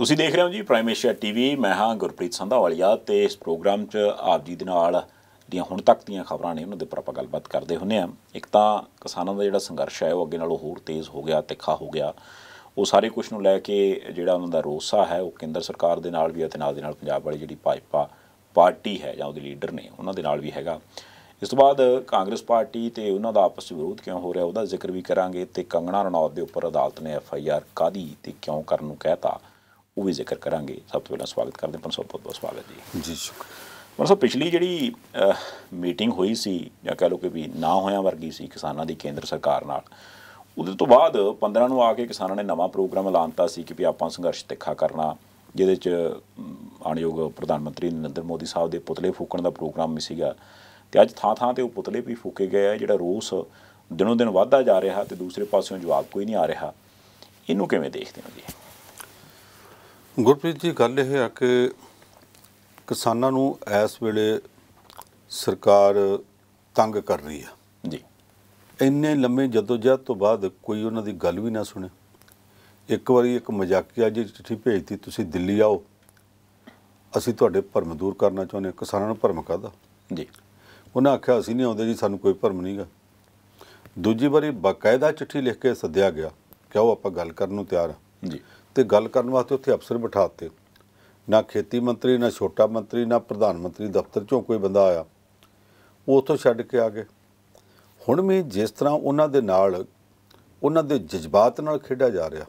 ਤੁਸੀਂ ਦੇਖ ਰਹੇ ਹੋ ਜੀ ਪ੍ਰਾਈਮ ਏਸ਼ੀਆ ਟੀਵੀ ਮੈਂ ਹਾਂ ਗੁਰਪ੍ਰੀਤ ਸੰਧਾਵਾਲੀਆ ਤੇ ਇਸ ਪ੍ਰੋਗਰਾਮ 'ਚ ਆਪ ਜੀ ਦੇ ਨਾਲ ਦੀਆਂ ਹੁਣ ਤੱਕ ਦੀਆਂ ਖਬਰਾਂ ਨੇ ਉਹਨਾਂ ਦੇ ਉੱਪਰ ਆਪਾਂ ਗੱਲਬਾਤ ਕਰਦੇ ਹੁੰਨੇ ਆ ਇੱਕ ਤਾਂ ਕਿਸਾਨਾਂ ਦਾ ਜਿਹੜਾ ਸੰਘਰਸ਼ ਹੈ ਉਹ ਅੱਗੇ ਨਾਲੋਂ ਹੋਰ ਤੇਜ਼ ਹੋ ਗਿਆ ਤਿੱਖਾ ਹੋ ਗਿਆ ਉਹ ਸਾਰੇ ਕੁਝ ਨੂੰ ਲੈ ਕੇ ਜਿਹੜਾ ਉਹਨਾਂ ਦਾ ਰੋਸਾ ਹੈ ਉਹ ਕੇਂਦਰ ਸਰਕਾਰ ਦੇ ਨਾਲ ਵੀ ਹੈ ਤੇ ਨਾਲ ਦੇ ਨਾਲ ਪੰਜਾਬ ਵਾਲੀ ਜਿਹੜੀ ਭਾਜਪਾ ਪਾਰਟੀ ਹੈ ਜਾਂ ਉਹਦੇ ਲੀਡਰ ਨੇ ਉਹਨਾਂ ਦੇ ਨਾਲ ਵੀ ਹੈਗਾ ਇਸ ਤੋਂ ਬਾਅਦ ਕਾਂਗਰਸ ਪਾਰਟੀ ਤੇ ਉਹਨਾਂ ਦਾ ਆਪਸ ਵਿੱਚ ਵਿਰੋਧ ਕਿਉਂ ਹੋ ਰਿਹਾ ਉਹਦਾ ਜ਼ਿਕਰ ਵੀ ਕਰਾਂਗੇ ਤੇ ਕੰਗਣਾ ਰਣੌਤ ਦੇ ਉੱਪਰ ਅਦਾਲਤ ਨੇ ਐਫ ਆਈ ਆਰ ਕਾਦੀ ਤੇ ਕਿਉਂ ਕਰਨ ਨੂੰ ਕਹਿਤਾ ਉਹ ਵੀ ਜ਼ਿਕਰ ਕਰਾਂਗੇ ਸਭ ਤੋਂ ਪਹਿਲਾਂ ਸਵਾਗਤ ਕਰਦੇ ਹਾਂ ਪਰਸੋਂ ਬਹੁਤ ਬਹੁਤ ਸਵਾਗਤ ਜੀ ਜੀ ਸ਼ੁਕਰ ਪਰਸੋਂ ਪਿਛਲੀ ਜਿਹੜੀ ਮੀਟਿੰਗ ਹੋਈ ਸੀ ਜਾਂ ਕਹ ਲੋ ਕਿ ਵੀ ਨਾ ਹੋਇਆ ਵਰਗੀ ਸੀ ਕਿਸਾਨਾਂ ਦੀ ਕੇਂਦਰ ਸਰਕਾਰ ਨਾਲ ਉਹਦੇ ਤੋਂ ਬਾਅਦ 15 ਨੂੰ ਆ ਕੇ ਕਿਸਾਨਾਂ ਨੇ ਨਵਾਂ ਪ੍ਰੋਗਰਾਮ ਐਲਾਨਤਾ ਸੀ ਕਿ ਵੀ ਆਪਾਂ ਸੰਘਰਸ਼ ਤਿੱਖਾ ਕਰਨਾ ਜਿਹਦੇ ਚ ਆਣਯੋਗ ਪ੍ਰਧਾਨ ਮੰਤਰੀ ਨਰਿੰਦਰ ਮੋਦੀ ਸਾਹਿਬ ਦੇ ਪੁਤਲੇ ਫੂਕਣ ਦਾ ਪ੍ਰੋਗਰਾਮ ਵੀ ਸੀਗਾ ਤੇ ਅੱਜ ਥਾਂ ਥਾਂ ਤੇ ਉਹ ਪੁਤਲੇ ਵੀ ਫੂਕੇ ਗਏ ਆ ਜਿਹੜਾ ਰੋਸ ਦਿਨੋਂ ਦਿਨ ਵਧਦਾ ਜਾ ਰਿਹਾ ਤੇ ਦੂਸਰੇ ਪਾਸਿਓਂ ਜਵਾਬ ਕੋਈ ਨਹੀਂ ਆ ਰਿਹਾ ਇਹਨੂੰ ਕਿਵੇਂ ਦੇਖਦੇ ਹੋ ਜੀ ਗੁਰਪ੍ਰੀਤ ਜੀ ਗੱਲ ਇਹ ਹੈ ਕਿ ਕਿਸਾਨਾਂ ਨੂੰ ਇਸ ਵੇਲੇ ਸਰਕਾਰ ਤੰਗ ਕਰ ਰਹੀ ਆ ਜੀ ਇੰਨੇ ਲੰਮੇ ਜਦੋਜਹਿਦ ਤੋਂ ਬਾਅਦ ਕੋਈ ਉਹਨਾਂ ਦੀ ਗੱਲ ਵੀ ਨਾ ਸੁਣੇ ਇੱਕ ਵਾਰੀ ਇੱਕ ਮਜ਼ਾਕੀਆ ਜੀ ਚਿੱਠੀ ਭੇਜਤੀ ਤੁਸੀਂ ਦਿੱਲੀ ਆਓ ਅਸੀਂ ਤੁਹਾਡੇ ਭਰਮ ਦੂਰ ਕਰਨਾ ਚਾਹੁੰਦੇ ਹਾਂ ਕਿਸਾਨਾਂ ਨੂੰ ਭਰਮ ਕਾਦਾ ਜੀ ਉਹਨਾਂ ਆਖਿਆ ਅਸੀਂ ਨਹੀਂ ਆਉਂਦੇ ਜੀ ਸਾਨੂੰ ਕੋਈ ਭਰਮ ਨਹੀਂਗਾ ਦੂਜੀ ਵਾਰੀ ਬਕਾਇਦਾ ਚਿੱਠੀ ਲਿਖ ਕੇ ਸੱਦਿਆ ਗਿਆ ਕਿ ਉਹ ਆਪਾਂ ਗੱਲ ਕਰਨ ਨੂੰ ਤਿਆਰ ਆ ਜੀ ਤੇ ਗੱਲ ਕਰਨ ਵਾਸਤੇ ਉੱਥੇ ਅਫਸਰ ਬਿਠਾਤੇ ਨਾ ਖੇਤੀ ਮੰਤਰੀ ਨਾ ਛੋਟਾ ਮੰਤਰੀ ਨਾ ਪ੍ਰਧਾਨ ਮੰਤਰੀ ਦਫ਼ਤਰ ਚੋਂ ਕੋਈ ਬੰਦਾ ਆਇਆ ਉਹ ਉੱਥੋਂ ਛੱਡ ਕੇ ਆ ਗਏ ਹੁਣ ਵੀ ਜਿਸ ਤਰ੍ਹਾਂ ਉਹਨਾਂ ਦੇ ਨਾਲ ਉਹਨਾਂ ਦੇ ਜਜ਼ਬਾਤ ਨਾਲ ਖੇਡਿਆ ਜਾ ਰਿਹਾ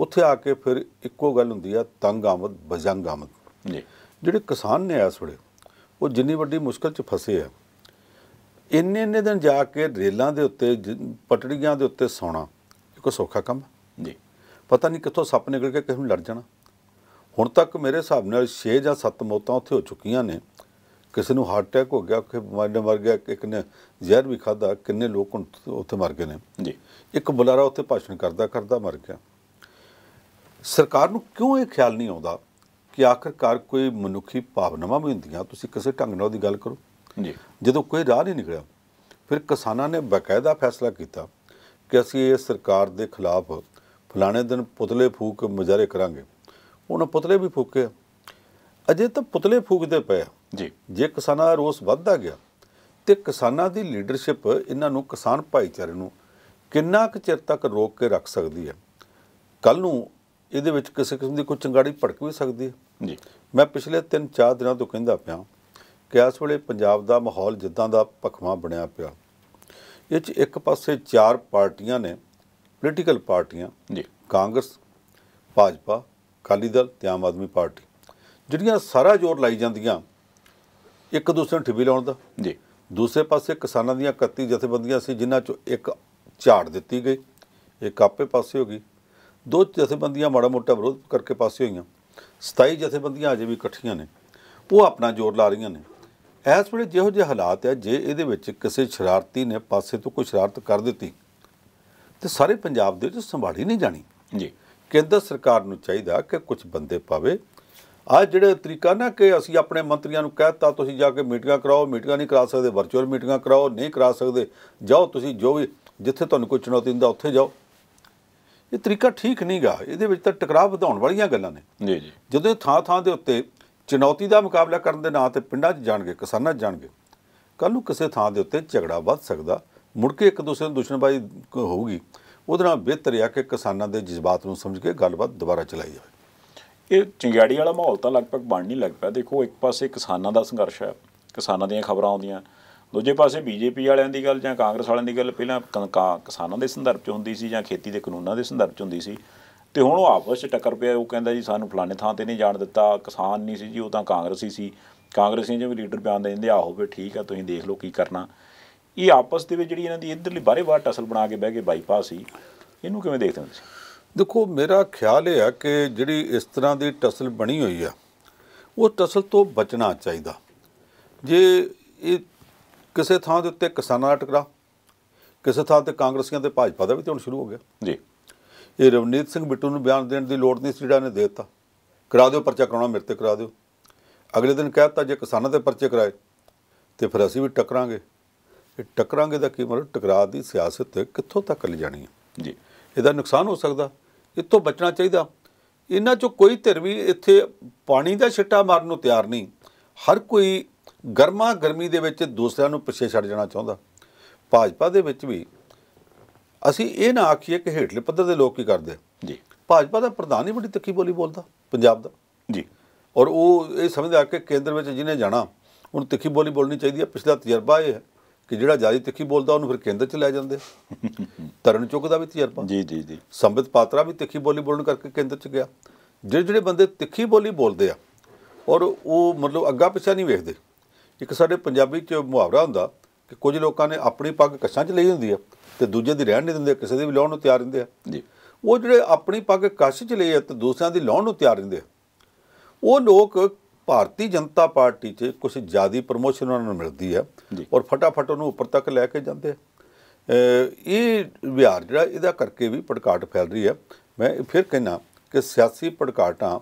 ਉੱਥੇ ਆ ਕੇ ਫਿਰ ਇੱਕੋ ਗੱਲ ਹੁੰਦੀ ਆ ਤੰਗ ਆਮਦ ਬਜੰਗ ਆਮਦ ਜੀ ਜਿਹੜੇ ਕਿਸਾਨ ਨੇ ਇਸ ਵੇਲੇ ਉਹ ਜਿੰਨੀ ਵੱਡੀ ਮੁਸ਼ਕਲ 'ਚ ਫਸੇ ਆ ਇੰਨੇ ਇੰਨੇ ਦਿਨ ਜਾ ਕੇ ਰੇਲਾਂ ਦੇ ਉੱਤੇ ਪਟੜੀਆਂ ਦੇ ਉੱਤੇ ਸੌਣਾ ਇੱਕ ਸੌਖਾ ਕੰਮ ਜੀ ਪਤਾ ਨਹੀਂ ਕਿੱਥੋਂ ਸੱਪ ਨਿਕਲ ਕੇ ਕਿਸੇ ਨੂੰ ਲੜ ਜਾਣਾ ਹੁਣ ਤੱਕ ਮੇਰੇ ਹਿਸਾਬ ਨਾਲ 6 ਜਾਂ 7 ਮੌਤਾਂ ਉੱਥੇ ਹੋ ਚੁੱਕੀਆਂ ਨੇ ਕਿਸੇ ਨੂੰ ਹਾਰਟ ਅਟੈਕ ਹੋ ਗਿਆ ਕਿਸੇ ਬਿਮਾਰੀ ਨਾਲ ਮਰ ਗਿਆ ਇੱਕ ਨੇ ਜ਼ਹਿਰ ਵੀ ਖਾਦਾ ਕਿੰਨੇ ਲੋਕ ਉੱਥੇ ਮਰ ਗਏ ਨੇ ਜੀ ਇੱਕ ਬੁਲਾਰਾ ਉੱਥੇ ਭਾਸ਼ਣ ਕਰਦਾ ਕਰਦਾ ਮਰ ਗਿਆ ਸਰਕਾਰ ਨੂੰ ਕਿਉਂ ਇਹ ਖਿਆਲ ਨਹੀਂ ਆਉਂਦਾ ਕਿ ਆਖਰਕਾਰ ਕੋਈ ਮਨੁੱਖੀ ਭਾਵਨਾਵਾਂ ਵੀ ਹੁੰਦੀਆਂ ਤੁਸੀਂ ਕਿਸੇ ਢੰਗ ਨਾਲ ਉਹਦੀ ਗੱਲ ਕਰੋ ਜੀ ਜਦੋਂ ਕੋਈ ਰਾਹ ਨਹੀਂ ਨਿਕਲਿਆ ਫਿਰ ਕਿਸਾਨਾਂ ਨੇ ਬਕਾਇਦਾ ਫੈਸਲਾ ਕੀਤਾ ਕਿ ਅਸੀਂ ਇਹ ਸਰਕਾਰ ਦੇ ਖਿਲਾਫ ਫਲਾਣੇ ਦਿਨ ਪੁਤਲੇ ਫੂਕ ਮਜ਼ਾਰੇ ਕਰਾਂਗੇ ਉਹਨਾਂ ਪੁਤਲੇ ਵੀ ਫੂਕੇ ਅਜੇ ਤਾਂ ਪੁਤਲੇ ਫੂਕਦੇ ਪਏ ਜੀ ਜੇ ਕਿਸਾਨਾਂ ਦਾ ਰੋਸ ਵੱਧਦਾ ਗਿਆ ਤੇ ਕਿਸਾਨਾਂ ਦੀ ਲੀਡਰਸ਼ਿਪ ਇਹਨਾਂ ਨੂੰ ਕਿਸਾਨ ਭਾਈਚਾਰੇ ਨੂੰ ਕਿੰਨਾ ਕੁ ਚਿਰ ਤੱਕ ਰੋਕ ਕੇ ਰੱਖ ਸਕਦੀ ਹੈ ਕੱਲ ਨੂੰ ਇਹਦੇ ਵਿੱਚ ਕਿਸੇ ਕਿਸਮ ਦੀ ਕੋਈ ਚੰਗਾੜੀ ਭੜਕ ਵੀ ਸਕਦੀ ਹੈ ਜੀ ਮੈਂ ਪਿਛਲੇ 3-4 ਦਿਨਾਂ ਤੋਂ ਕਹਿੰਦਾ ਪਿਆ ਕਿ ਇਸ ਵੇਲੇ ਪੰਜਾਬ ਦਾ ਮਾਹੌਲ ਜਿੱਦਾਂ ਦਾ ਪਖਵਾ ਬਣਿਆ ਪਿਆ ਇਹ ਚ ਇੱਕ ਪਾਸੇ ਚਾਰ ਪਾਰਟੀਆਂ ਨੇ ਪੋਲੀਟੀਕਲ ਪਾਰਟੀਆਂ ਜੀ ਕਾਂਗਰਸ ਭਾਜਪਾ ਅਕਾਲੀ ਦਲ ਤੇ ਆਮ ਆਦਮੀ ਪਾਰਟੀ ਜਿਹੜੀਆਂ ਸਾਰਾ ਜ਼ੋਰ ਲਾਈ ਜਾਂਦੀਆਂ ਇੱਕ ਦੂਸਰੇ ਨੂੰ ਠਿੱਬੀ ਲਾਉਣ ਦਾ ਜੀ ਦੂਸਰੇ ਪਾਸੇ ਕਿਸਾਨਾਂ ਦੀਆਂ 31 ਜਥੇਬੰਦੀਆਂ ਸੀ ਜਿਨ੍ਹਾਂ ਚੋਂ ਇੱਕ ਝਾੜ ਦਿੱਤੀ ਗਈ ਇੱਕ ਆਪੇ ਪਾਸੇ ਹੋ ਗਈ ਦੋ ਜਥੇਬੰਦੀਆਂ ਮਾੜਾ ਮੋਟਾ ਵਿਰੋਧ ਕਰਕੇ ਪਾਸੇ ਹੋਈਆਂ 27 ਜਥੇਬੰਦੀਆਂ ਅਜੇ ਵੀ ਇਕੱਠੀਆਂ ਨੇ ਉਹ ਆਪਣਾ ਜ਼ੋਰ ਲਾ ਰਹੀਆਂ ਨੇ ਐਸ ਵੇਲੇ ਜਿਹੋ ਜਿਹੇ ਹਾਲਾਤ ਹੈ ਜੇ ਇਹਦੇ ਵਿੱਚ ਕਿਸੇ ਸ਼ਰਾਰਤੀ ਨੇ ਪਾਸੇ ਤੋਂ ਕੋਈ ਸ਼ਰਾਰਤ ਕਰ ਦਿੱਤੀ ਤੇ ਸਾਰੇ ਪੰਜਾਬ ਦੇ ਵਿੱਚ ਸੰਭਾਲੀ ਨਹੀਂ ਜਾਣੀ ਜੀ ਕੇਂਦਰ ਸਰਕਾਰ ਨੂੰ ਚਾਹੀਦਾ ਕਿ ਕੁਝ ਬੰਦੇ ਪਾਵੇ ਆ ਜਿਹੜੇ ਤਰੀਕਾ ਨਾ ਕਿ ਅਸੀਂ ਆਪਣੇ ਮੰਤਰੀਆਂ ਨੂੰ ਕਹਿਤਾ ਤੁਸੀਂ ਜਾ ਕੇ ਮੀਟਿੰਗਾਂ ਕਰਾਓ ਮੀਟਿੰਗਾਂ ਨਹੀਂ ਕਰਾ ਸਕਦੇ ਵਰਚੁਅਲ ਮੀਟਿੰਗਾਂ ਕਰਾਓ ਨਹੀਂ ਕਰਾ ਸਕਦੇ ਜਾਓ ਤੁਸੀਂ ਜੋ ਵੀ ਜਿੱਥੇ ਤੁਹਾਨੂੰ ਕੋਈ ਚੁਣੌਤੀ ਹੁੰਦਾ ਉੱਥੇ ਜਾਓ ਇਹ ਤਰੀਕਾ ਠੀਕ ਨਹੀਂਗਾ ਇਹਦੇ ਵਿੱਚ ਤਾਂ ਟਕਰਾਅ ਵਧਾਉਣ ਵਾਲੀਆਂ ਗੱਲਾਂ ਨੇ ਜੀ ਜੀ ਜਦੋਂ ਥਾਂ ਥਾਂ ਦੇ ਉੱਤੇ ਚੁਣੌਤੀ ਦਾ ਮੁਕਾਬਲਾ ਕਰਨ ਦੇ ਨਾਂ ਤੇ ਪਿੰਡਾਂ 'ਚ ਜਾਣਗੇ ਕਿਸਾਨਾਂ 'ਚ ਜਾਣਗੇ ਕੱਲ ਨੂੰ ਕਿਸੇ ਥਾਂ ਦੇ ਉੱਤੇ ਝਗੜਾ ਵੱਧ ਸਕਦਾ ਮੁੜ ਕੇ ਇੱਕ ਦੂਸਰੇ ਨੂੰ ਦੁਸ਼ਮਣਬਾਜ਼ੀ ਹੋਊਗੀ ਉਹਦੇ ਨਾਲ ਬਿਹਤਰ ਆ ਕਿ ਕਿਸਾਨਾਂ ਦੇ ਜਜ਼ਬਾਤ ਨੂੰ ਸਮਝ ਕੇ ਗੱਲਬਾਤ ਦੁਬਾਰਾ ਚਲਾਈ ਜਾਵੇ ਇਹ ਚਿੰਗਾੜੀ ਵਾਲਾ ਮਾਹੌਲ ਤਾਂ ਲਗਭਗ ਬਣ ਨਹੀਂ ਲੱਗ ਪਿਆ ਦੇਖੋ ਇੱਕ ਪਾਸੇ ਕਿਸਾਨਾਂ ਦਾ ਸੰਘਰਸ਼ ਹੈ ਕਿਸਾਨਾਂ ਦੀਆਂ ਖਬਰਾਂ ਆਉਂਦੀਆਂ ਦੂਜੇ ਪਾਸੇ ਬੀਜੇਪੀ ਵਾਲਿਆਂ ਦੀ ਗੱਲ ਜਾਂ ਕਾਂਗਰਸ ਵਾਲਿਆਂ ਦੀ ਗੱਲ ਪਹਿਲਾਂ ਕਿਸਾਨਾਂ ਦੇ ਸੰਦਰਭ 'ਚ ਹੁੰਦੀ ਸੀ ਜਾਂ ਖੇਤੀ ਦੇ ਕਾਨੂੰਨਾਂ ਦੇ ਸੰਦਰਭ 'ਚ ਹੁੰਦੀ ਸੀ ਤੇ ਹੁਣ ਉਹ ਆਪਸ 'ਚ ਟੱਕਰ ਪਿਆ ਉਹ ਕਹਿੰਦਾ ਜੀ ਸਾਨੂੰ ਫਲਾਣੇ ਥਾਂ ਤੇ ਨਹੀਂ ਜਾਣ ਦਿੱਤਾ ਕਿਸਾਨ ਨਹੀਂ ਸੀ ਜੀ ਉਹ ਤਾਂ ਕਾਂਗਰਸੀ ਸੀ ਕਾਂਗਰਸੀਆਂ ਜਿਵੇਂ ਲੀਡਰ ਬਿਆਨ ਦੇ ਦਿੰਦੇ ਆਹੋ ਵੀ ਠੀਕ ਆ ਤੁਸੀਂ ਦੇਖ ਲਓ ਕੀ ਕਰਨਾ ਇਹ ਆਪਸ ਦੇ ਵਿੱਚ ਜਿਹੜੀ ਇਹਨਾਂ ਦੀ ਇਧਰਲੀ ਬਾਰੇ ਬਾਟ ਟਸਲ ਬਣਾ ਕੇ ਬਹਿ ਕੇ ਬਾਈਪਾਸ ਸੀ ਇਹਨੂੰ ਕਿਵੇਂ ਦੇਖਦੇ ਹੋ ਤੁਸੀਂ ਦੇਖੋ ਮੇਰਾ ਖਿਆਲ ਇਹ ਆ ਕਿ ਜਿਹੜੀ ਇਸ ਤਰ੍ਹਾਂ ਦੀ ਟਸਲ ਬਣੀ ਹੋਈ ਆ ਉਹ ਟਸਲ ਤੋਂ ਬਚਣਾ ਚਾਹੀਦਾ ਜੇ ਇਹ ਕਿਸੇ ਥਾਂ ਦੇ ਉੱਤੇ ਕਿਸਾਨਾਂ ਦਾ ਟਕਰਾ ਕਿਸੇ ਥਾਂ ਤੇ ਕਾਂਗਰਸੀਆਂ ਤੇ ਭਾਜਪਾ ਦਾ ਵੀ ਤੇ ਹੁਣ ਸ਼ੁਰੂ ਹੋ ਗਿਆ ਜੀ ਇਹ ਰਵਨੀਤ ਸਿੰਘ ਬਿੱਟੂ ਨੂੰ ਬਿਆਨ ਦੇਣ ਦੀ ਲੋੜ ਨਹੀਂ ਸੀ ਜਿਹੜਾ ਨੇ ਦੇ ਦਿੱਤਾ ਕਰਾ ਦਿਓ ਪਰਚਾ ਕਰਾਉਣਾ ਮੇਰੇ ਤੇ ਕਰਾ ਦਿਓ ਅਗਲੇ ਦਿਨ ਕਹਿ ਦਿੱਤਾ ਜੇ ਕਿਸਾਨਾਂ ਤੇ ਪਰਚੇ ਕਰਾਏ ਤੇ ਫਿਰ ਅਸੀਂ ਵੀ ਟਕਰਾਂਗੇ ਇਹ ਟਕਰਾਂਗੇ ਦਾ ਕੀ ਮਤਲਬ ਟਕਰਾਅ ਦੀ ਸਿਆਸਤ ਕਿੱਥੋਂ ਤੱਕ ਲੈ ਜਾਣੀ ਹੈ ਜੀ ਇਹਦਾ ਨੁਕਸਾਨ ਹੋ ਸਕਦਾ ਇਸ ਤੋਂ ਬਚਣਾ ਚਾਹੀਦਾ ਇਹਨਾਂ ਚੋਂ ਕੋਈ ਧਿਰ ਵੀ ਇੱਥੇ ਪਾਣੀ ਦਾ ਛਿੱਟਾ ਮਾਰਨ ਨੂੰ ਤਿਆਰ ਨਹੀਂ ਹਰ ਕੋਈ ਗਰਮਾ ਗਰਮੀ ਦੇ ਵਿੱਚ ਦੂਸਰਿਆਂ ਨੂੰ ਪਿੱਛੇ ਛੱਡ ਜਾਣਾ ਚਾਹੁੰਦਾ ਭਾਜਪਾ ਦੇ ਵਿੱਚ ਵੀ ਅਸੀਂ ਇਹ ਨਾ ਆਖੀਏ ਕਿ ਹੇਠਲੇ ਪੱਧਰ ਦੇ ਲੋਕ ਕੀ ਕਰਦੇ ਜੀ ਭਾਜਪਾ ਦਾ ਪ੍ਰਧਾਨ ਹੀ ਬੜੀ ਤੱਕੀ ਬੋਲੀ ਬੋਲਦਾ ਪੰਜਾਬ ਦਾ ਜੀ ਔਰ ਉਹ ਇਹ ਸਮਝਦਾ ਕਿ ਕੇਂਦਰ ਵਿੱਚ ਜਿਹਨੇ ਜਾਣਾ ਉਹਨੂੰ ਤਿੱਖੀ ਬੋਲੀ ਬੋਲਣੀ ਚਾਹੀਦੀ ਹੈ ਪਿਛਲਾ ਤਜਰਬਾ ਇਹ ਹੈ ਕਿ ਜਿਹੜਾ ਜਿਆਦਾ ਤਿੱਖੀ ਬੋਲਦਾ ਉਹਨੂੰ ਫਿਰ ਕੇਂਦਰ 'ਚ ਲੈ ਜਾਂਦੇ ਤਰਨ ਚੁੱਕ ਦਾ ਵੀ ਤਜਰਬਾ ਜੀ ਜੀ ਜੀ ਸੰਬਿਤ ਪਾਤਰਾ ਵੀ ਤਿੱਖੀ ਬੋਲੀ ਬੋਲਣ ਕਰਕੇ ਕੇਂਦਰ 'ਚ ਗਿਆ ਜਿਹੜੇ ਜਿਹੜੇ ਬੰਦੇ ਤਿੱਖੀ ਬੋਲੀ ਬੋਲਦੇ ਆ ਔਰ ਉਹ ਮਤਲਬ ਅੱਗਾ ਪਿੱਛਾ ਨਹੀਂ ਵੇਖਦੇ ਇੱਕ ਸਾਡੇ ਪੰਜਾਬੀ 'ਚ ਮੁਹਾਵਰਾ ਹੁੰਦਾ ਕਿ ਕੁਝ ਲੋਕਾਂ ਨੇ ਆਪਣੀ ਪੱਗ ਕੱਛਾਂ 'ਚ ਲਈ ਹੁੰਦੀ ਆ ਤੇ ਦੂਜੇ ਦੀ ਰਹਿਣ ਨਹੀਂ ਦਿੰਦੇ ਕਿਸੇ ਦੀ ਵੀ ਲਾਉਣ ਨੂੰ ਤਿਆਰ ਰਹਿੰਦੇ ਆ ਜੀ ਉਹ ਜਿਹੜੇ ਆਪਣੀ ਪੱਗ ਕੱਛ 'ਚ ਲਈ ਆ ਤੇ ਦੂਸਰਿਆਂ ਦੀ ਲਾਉਣ ਨੂੰ ਤਿਆਰ ਰਹਿੰਦੇ ਆ ਉਹ ਲੋਕ ਭਾਰਤੀ ਜਨਤਾ ਪਾਰਟੀ 'ਚ ਕੁਝ ਜ਼ਿਆਦੀ ਪ੍ਰਮੋਸ਼ਨ ਉਹਨਾਂ ਨੂੰ ਮਿਲਦੀ ਹੈ ਔਰ ਫਟਾਫਟ ਉਹਨੂੰ ਉੱਪਰ ਤੱਕ ਲੈ ਕੇ ਜਾਂਦੇ ਇਹ ਵਿਹਾਰ ਜਿਹੜਾ ਇਹਦਾ ਕਰਕੇ ਵੀ ਪੜਕਾਟ ਫੈਲ ਰਹੀ ਹੈ ਮੈਂ ਫਿਰ ਕਹਿੰਦਾ ਕਿ ਸਿਆਸੀ ਪੜਕਾਟਾਂ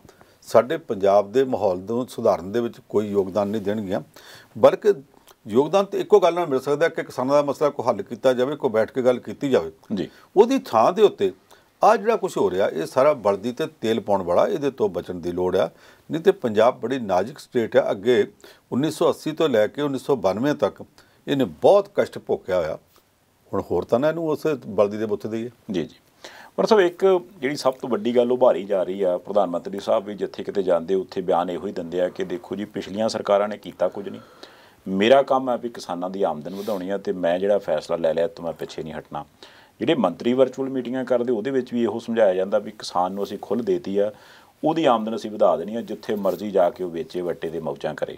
ਸਾਡੇ ਪੰਜਾਬ ਦੇ ਮਾਹੌਲ ਨੂੰ ਸੁਧਾਰਨ ਦੇ ਵਿੱਚ ਕੋਈ ਯੋਗਦਾਨ ਨਹੀਂ ਦੇਣਗੀਆਂ ਬਲਕਿ ਯੋਗਦਾਨ ਤੇ ਇੱਕੋ ਗੱਲ ਨਾਲ ਮਿਲ ਸਕਦਾ ਕਿ ਕਿਸਾਨਾਂ ਦਾ ਮਸਲਾ ਕੋ ਹੱਲ ਕੀਤਾ ਜਾਵੇ ਕੋ ਬੈਠ ਕੇ ਗੱਲ ਕੀਤੀ ਜਾਵੇ ਜੀ ਉਹਦੀ ਥਾਂ ਦੇ ਉੱਤੇ ਆ ਜਿਹੜਾ ਕੁਝ ਹੋ ਰਿਹਾ ਇਹ ਸਾਰਾ ਬਲਦੀ ਤੇ ਤੇਲ ਪਾਉਣ ਵਾਲਾ ਇਹਦੇ ਤੋਂ ਬਚਣ ਦੀ ਲੋੜ ਆ ਨਹੀਂ ਤੇ ਪੰਜਾਬ ਬੜੀ ਨਾਜ਼ੁਕ ਸਟੇਟ ਆ ਅੱਗੇ 1980 ਤੋਂ ਲੈ ਕੇ 1992 ਤੱਕ ਇਹਨੇ ਬਹੁਤ ਕਸ਼ਟ ਭੋਗਿਆ ਹੋਇਆ ਹੁਣ ਹੋਰ ਤਾਂ ਨਾ ਇਹਨੂੰ ਉਸ ਬਲਦੀ ਦੇ ਬੁੱਤ ਦਈਏ ਜੀ ਜੀ ਪਰ ਸਭ ਇੱਕ ਜਿਹੜੀ ਸਭ ਤੋਂ ਵੱਡੀ ਗੱਲ ਉਭਾਰੀ ਜਾ ਰਹੀ ਆ ਪ੍ਰਧਾਨ ਮੰਤਰੀ ਸਾਹਿਬ ਵੀ ਜਿੱਥੇ ਕਿਤੇ ਜਾਂਦੇ ਉੱਥੇ ਬਿਆਨ ਇਹੋ ਹੀ ਦਿੰਦੇ ਆ ਕਿ ਦੇਖੋ ਜੀ ਪਿਛਲੀਆਂ ਸਰਕਾਰਾਂ ਨੇ ਕੀਤਾ ਕੁਝ ਨਹੀਂ ਮੇਰਾ ਕੰਮ ਹੈ ਵੀ ਕਿਸਾਨਾਂ ਦੀ ਆਮਦਨ ਵਧਾਉਣੀ ਆ ਤੇ ਮੈਂ ਜਿਹੜਾ ਫੈਸਲਾ ਲੈ ਲਿਆ ਤੋਂ ਮੈਂ ਪਿੱਛੇ ਨਹੀਂ ਹਟਣਾ ਜਿਹੜੇ ਮੰਤਰੀ ਵਰਚੁਅਲ ਮੀਟਿੰਗਾਂ ਕਰਦੇ ਉਹਦੇ ਵਿੱਚ ਵੀ ਇਹੋ ਸਮਝਾਇਆ ਜਾਂਦਾ ਵੀ ਕਿਸਾਨ ਨੂੰ ਅਸੀਂ ਖੁੱਲ੍ਹ ਦੇਤੀ ਆ ਉਹਦੀ ਆਮਦਨ ਅਸੀਂ ਵਧਾ ਦੇਣੀ ਆ ਜਿੱਥੇ ਮਰਜ਼ੀ ਜਾ ਕੇ ਉਹ ਵੇਚੇ ਵੱਟੇ ਦੇ ਮੌਜਾਂ ਕਰੇ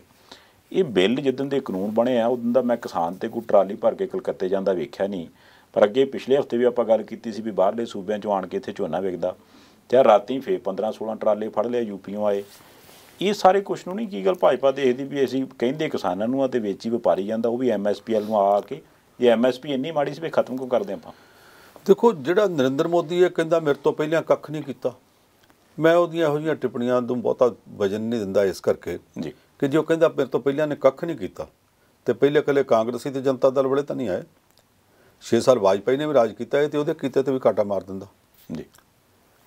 ਇਹ ਬਿੱਲ ਜਿੱਦਨ ਦੇ ਕਾਨੂੰਨ ਬਣੇ ਆ ਉਦੋਂ ਦਾ ਮੈਂ ਕਿਸਾਨ ਤੇ ਕੋਈ ਟਰਾਲੀ ਭਰ ਕੇ ਕਲਕੱਤੇ ਜਾਂਦਾ ਵੇਖਿਆ ਨਹੀਂ ਪਰ ਅੱਗੇ ਪਿਛਲੇ ਹਫਤੇ ਵੀ ਆਪਾਂ ਗੱਲ ਕੀਤੀ ਸੀ ਵੀ ਬਾਹਰਲੇ ਸੂਬਿਆਂ ਚੋਂ ਆਣ ਕੇ ਇੱਥੇ ਝੋਨਾ ਵੇਚਦਾ ਤੇ ਰਾਤੀ ਫੇਰ 15 16 ਟਰਾਲੇ ਫੜ ਲਿਆ ਯੂਪੀਓਂ ਆਏ ਇਹ ਸਾਰੇ ਕੁਛ ਨੂੰ ਨਹੀਂ ਕੀ ਗੱਲ ਭਾਜਪਾ ਦੇਖਦੀ ਵੀ ਅਸੀਂ ਕਹਿੰਦੇ ਕਿਸਾਨਾਂ ਨੂੰ ਆ ਤੇ ਵੇਚੀ ਵਪਾਰੀ ਜਾਂਦਾ ਉਹ ਵੀ ਐਮਐਸਪੀਐਲ ਨੂੰ ਆ ਕੇ ਇਹ ਐਮਐਸਪੀ ਇੰਨੀ ਮਾੜੀ ਸੀ ਵੀ ਖਤਮ ਕਿਉਂ ਕਰਦੇ ਆਪਾਂ ਦੇਖੋ ਜਿਹੜਾ ਨਰਿੰਦਰ ਮੋਦੀ ਇਹ ਕਹਿੰਦਾ ਮੇਰੇ ਤੋਂ ਪਹਿਲਾਂ ਕੱਖ ਨਹੀਂ ਕੀਤਾ ਮੈਂ ਉਹਦੀਆਂ ਇਹੋ ਜਿਹੀਆਂ ਟਿੱਪਣੀਆਂ ਨੂੰ ਬਹੁਤਾ ਵਜਨ ਨਹੀਂ ਦਿੰਦਾ ਇਸ ਕਰਕੇ ਜੀ ਕਿ ਜੋ ਕਹਿੰਦਾ ਮੇਰੇ ਤੋਂ ਪਹਿਲਾਂ ਨੇ ਕੱਖ ਨਹੀਂ ਕੀਤਾ ਤੇ ਪਹਿਲੇ ਕੱਲੇ ਕਾਂਗਰਸੀ ਤੇ ਜਨਤਾ ਦਲ ਵਾਲੇ ਤਾਂ ਨਹੀਂ ਆਏ 6 ਸਾਲ ਵਾਜਪਾਈ ਨੇ ਵੀ ਰਾਜ ਕੀਤਾ ਹੈ ਤੇ ਉਹਦੇ ਕੀਤੇ ਤੇ ਵੀ ਕਾਟਾ ਮਾਰ ਦਿੰਦਾ ਜੀ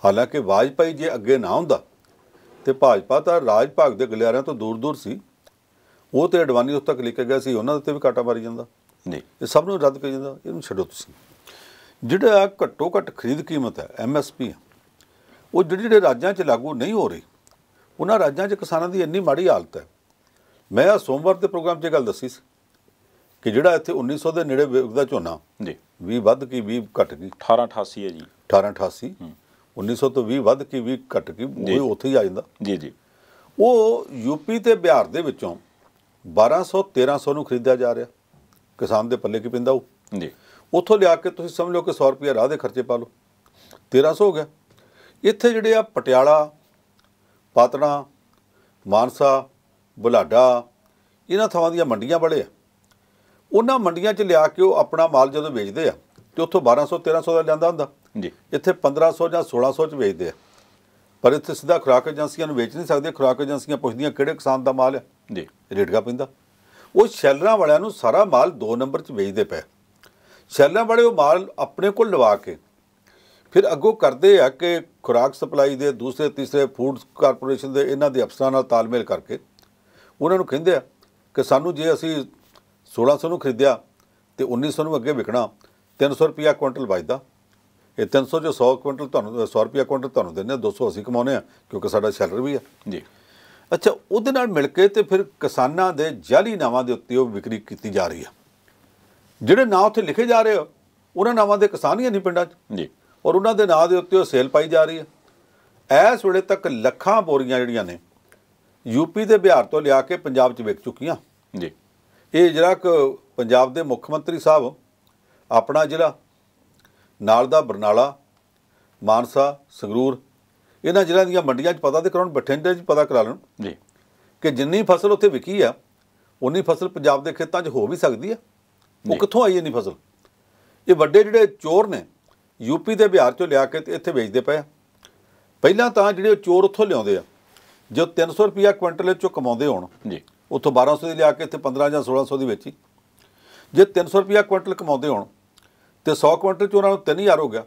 ਹਾਲਾਂਕਿ ਵਾਜਪਾਈ ਜੇ ਅੱਗੇ ਨਾ ਹੁੰਦਾ ਤੇ ਭਾਜਪਾ ਤਾਂ ਰਾਜ ਭਾਗ ਦੇ ਗਲਿਆਰਿਆਂ ਤੋਂ ਦੂਰ ਦੂਰ ਸੀ ਉਹ ਤੇ ਅਡਵਾਨੀ ਉਸ ਤੱਕ ਲਿਖਿਆ ਗਿਆ ਸੀ ਉਹਨਾਂ ਦੇ ਤੇ ਵੀ ਕਾਟਾ ਮਾਰੀ ਜਾਂਦਾ ਜੀ ਇਹ ਸਭ ਨੂੰ ਰੱਦ ਕਰ ਜਾਂਦਾ ਇਹਨੂੰ ਛੱਡੋ ਤੁਸੀਂ ਜਿਹੜਾ ਘੱਟੋ ਘੱਟ ਖਰੀਦ ਕੀਮਤ ਹੈ ਐਮ ਐਸ ਪੀ ਉਹ ਜਿਹੜੇ ਜਿਹੜੇ ਰਾਜਾਂ 'ਚ ਲਾਗੂ ਨਹੀਂ ਹੋ ਰਹੀ ਉਹਨਾਂ ਰਾਜਾਂ 'ਚ ਕਿਸਾਨਾਂ ਦੀ ਇੰਨੀ ਮਾੜੀ ਹਾਲਤ ਹੈ ਮੈਂ ਆ ਸੋਮਵਾਰ ਦੇ ਪ੍ਰੋਗਰਾਮ 'ਚ ਇਹ ਗੱਲ ਦੱਸੀ ਸੀ ਕਿ ਜਿਹੜਾ ਇੱਥੇ 1900 ਦੇ ਨੇੜੇ ਵਿਕਦਾ ਝੋਨਾ ਜੀ 20 ਵੱਧ ਕੀ 20 ਘਟ ਗਈ 1888 ਹੈ ਜੀ 1888 1900 ਤੋਂ 20 ਵੱਧ ਕੀ 20 ਘਟ ਗਈ ਉਹ ਉੱਥੇ ਹੀ ਆ ਜਾਂਦਾ ਜੀ ਜੀ ਉਹ ਯੂਪੀ ਤੇ ਬਿਹਾਰ ਦੇ ਵਿੱਚੋਂ 1200 1300 ਨੂੰ ਖਰੀਦਿਆ ਜਾ ਰਿਹਾ ਕਿਸਾਨ ਦੇ ਪੱਲੇ ਕੀ ਪਿੰਦਾ ਉਹ ਜੀ ਉੱਥੋਂ ਲਿਆ ਕੇ ਤੁਸੀਂ ਸਮਝ ਲਓ ਕਿ 100 ਰੁਪਏ ਰਾਹ ਦੇ ਖਰਚੇ ਪਾ ਲਓ 1300 ਹੋ ਗਿਆ ਇੱਥੇ ਜਿਹੜੇ ਆ ਪਟਿਆਲਾ ਪਾਤਣਾ ਮਾਨਸਾ ਬੁਲਾਡਾ ਇਹਨਾਂ ਥਾਵਾਂ ਦੀਆਂ ਮੰਡੀਆਂ ਬੜੇ ਆ ਉਹਨਾਂ ਮੰਡੀਆਂ 'ਚ ਲਿਆ ਕੇ ਉਹ ਆਪਣਾ ਮਾਲ ਜਦੋਂ ਵੇਚਦੇ ਆ ਤੇ ਉੱਥੋਂ 1200 1300 ਦਾ ਜਾਂਦਾ ਹੁੰਦਾ ਜੀ ਇੱਥੇ 1500 ਜਾਂ 1600 'ਚ ਵੇਚਦੇ ਆ ਪਰ ਇੱਥੇ ਸਿੱਧਾ ਖੁਰਾਕ ਏਜੰਸੀਆਂ ਨੂੰ ਵੇਚ ਨਹੀਂ ਸਕਦੇ ਖੁਰਾਕ ਏਜੰਸੀਆਂ ਪੁੱਛਦੀਆਂ ਕਿਹੜੇ ਕਿਸਾਨ ਦਾ ਮਾਲ ਹੈ ਜੀ ਰੇਟਗਾ ਪੈਂਦਾ ਉਹ ਸ਼ੈਲਰਾਂ ਵਾਲਿਆਂ ਨੂੰ ਸਾਰਾ ਮਾਲ 2 ਨੰਬਰ 'ਚ ਵੇਚਦੇ ਪਏ ਸੈੱਲਾਂ ਵਾਲੇ ਉਹ ਮਾਲ ਆਪਣੇ ਕੋਲ ਲਵਾ ਕੇ ਫਿਰ ਅੱਗੋਂ ਕਰਦੇ ਆ ਕਿ ਖੁਰਾਕ ਸਪਲਾਈ ਦੇ ਦੂਸਰੇ ਤੀਸਰੇ ਫੂਡ ਕਾਰਪੋਰੇਸ਼ਨ ਦੇ ਇਹਨਾਂ ਦੇ ਅਫਸਰਾਂ ਨਾਲ ਤਾਲਮੇਲ ਕਰਕੇ ਉਹਨਾਂ ਨੂੰ ਕਹਿੰਦੇ ਆ ਕਿ ਸਾਨੂੰ ਜੇ ਅਸੀਂ 1600 ਨੂੰ ਖਰੀਦਿਆ ਤੇ 1900 ਨੂੰ ਅੱਗੇ ਵਿਕਣਾ 300 ਰੁਪਿਆ ਕੁਇੰਟਲ ਵਜਦਾ ਇਹ 300 ਜੋ 100 ਕੁਇੰਟਲ ਤੁਹਾਨੂੰ 100 ਰੁਪਿਆ ਕੁਇੰਟਲ ਤੁਹਾਨੂੰ ਦਿੰਦੇ ਆ 200 ਅਸੀਂ ਕਮਾਉਨੇ ਆ ਕਿਉਂਕਿ ਸਾਡਾ ਸੈਲਰ ਵੀ ਆ ਜੀ ਅੱਛਾ ਉਹਦੇ ਨਾਲ ਮਿਲ ਕੇ ਤੇ ਫਿਰ ਕਿਸਾਨਾਂ ਦੇ ਜਾਲੀ ਨਾਵਾਂ ਦੇ ਉੱਤੇ ਉਹ ਵਿਕਰੀ ਕੀਤੀ ਜਾ ਰਹੀ ਆ ਜਿਹੜੇ ਨਾਂ ਉੱਥੇ ਲਿਖੇ ਜਾ ਰਹੇ ਹੋ ਉਹਨਾਂ ਨਾਵਾਂ ਦੇ ਕਿਸਾਨ ਹੀ ਨਹੀਂ ਪਿੰਡਾਂ 'ਚ ਜੀ ਔਰ ਉਹਨਾਂ ਦੇ ਨਾਂ ਦੇ ਉੱਤੇ ਉਹ ਸੇਲ ਪਾਈ ਜਾ ਰਹੀ ਹੈ ਐਸ ਵੇਲੇ ਤੱਕ ਲੱਖਾਂ ਬੋਰੀਆਂ ਜਿਹੜੀਆਂ ਨੇ ਯੂਪੀ ਤੇ ਬਿਹਾਰ ਤੋਂ ਲਿਆ ਕੇ ਪੰਜਾਬ 'ਚ ਵੇਚ ਚੁੱਕੀਆਂ ਜੀ ਇਹ ਜਿਹੜਾ ਪੰਜਾਬ ਦੇ ਮੁੱਖ ਮੰਤਰੀ ਸਾਹਿਬ ਆਪਣਾ ਜ਼ਿਲ੍ਹਾ ਨਾਲ ਦਾ ਬਰਨਾਲਾ ਮਾਨਸਾ ਸੰਗਰੂਰ ਇਹਨਾਂ ਜ਼ਿਲ੍ਹਿਆਂ ਦੀਆਂ ਮੰਡੀਆਂ 'ਚ ਪਤਾ ਤੇ ਕਰਾਉਣ ਬਠਿੰਡੇ 'ਚ ਪਤਾ ਕਰਾ ਲੈਣ ਜੀ ਕਿ ਜਿੰਨੀ ਫਸਲ ਉੱਥੇ ਵਿਕੀ ਆ ਉਨੀ ਫਸਲ ਪੰਜਾਬ ਦੇ ਖੇਤਾਂ 'ਚ ਹੋ ਵੀ ਸਕਦੀ ਆ ਉਹ ਕਿੱਥੋਂ ਆਈ ਨਹੀਂ ਫਸਲ ਇਹ ਵੱਡੇ ਜਿਹੜੇ ਚੋਰ ਨੇ ਯੂਪੀ ਦੇ ਬਿਹਾਰ ਚੋਂ ਲਿਆ ਕੇ ਇੱਥੇ ਵੇਚਦੇ ਪਏ ਪਹਿਲਾਂ ਤਾਂ ਜਿਹੜੇ ਚੋਰ ਉੱਥੋਂ ਲਿਆਉਂਦੇ ਆ ਜੋ 300 ਰੁਪਿਆ ਕੁਇੰਟਲ ਚੋਂ ਕਮਾਉਂਦੇ ਹੋਣ ਜੀ ਉੱਥੋਂ 1200 ਦੀ ਲਿਆ ਕੇ ਇੱਥੇ 15 ਜਾਂ 1600 ਦੀ ਵੇਚੀ ਜੇ 300 ਰੁਪਿਆ ਕੁਇੰਟਲ ਕਮਾਉਂਦੇ ਹੋਣ ਤੇ 100 ਕੁਇੰਟਲ ਚ ਉਹਨਾਂ ਨੂੰ 3000 ਹੋ ਗਿਆ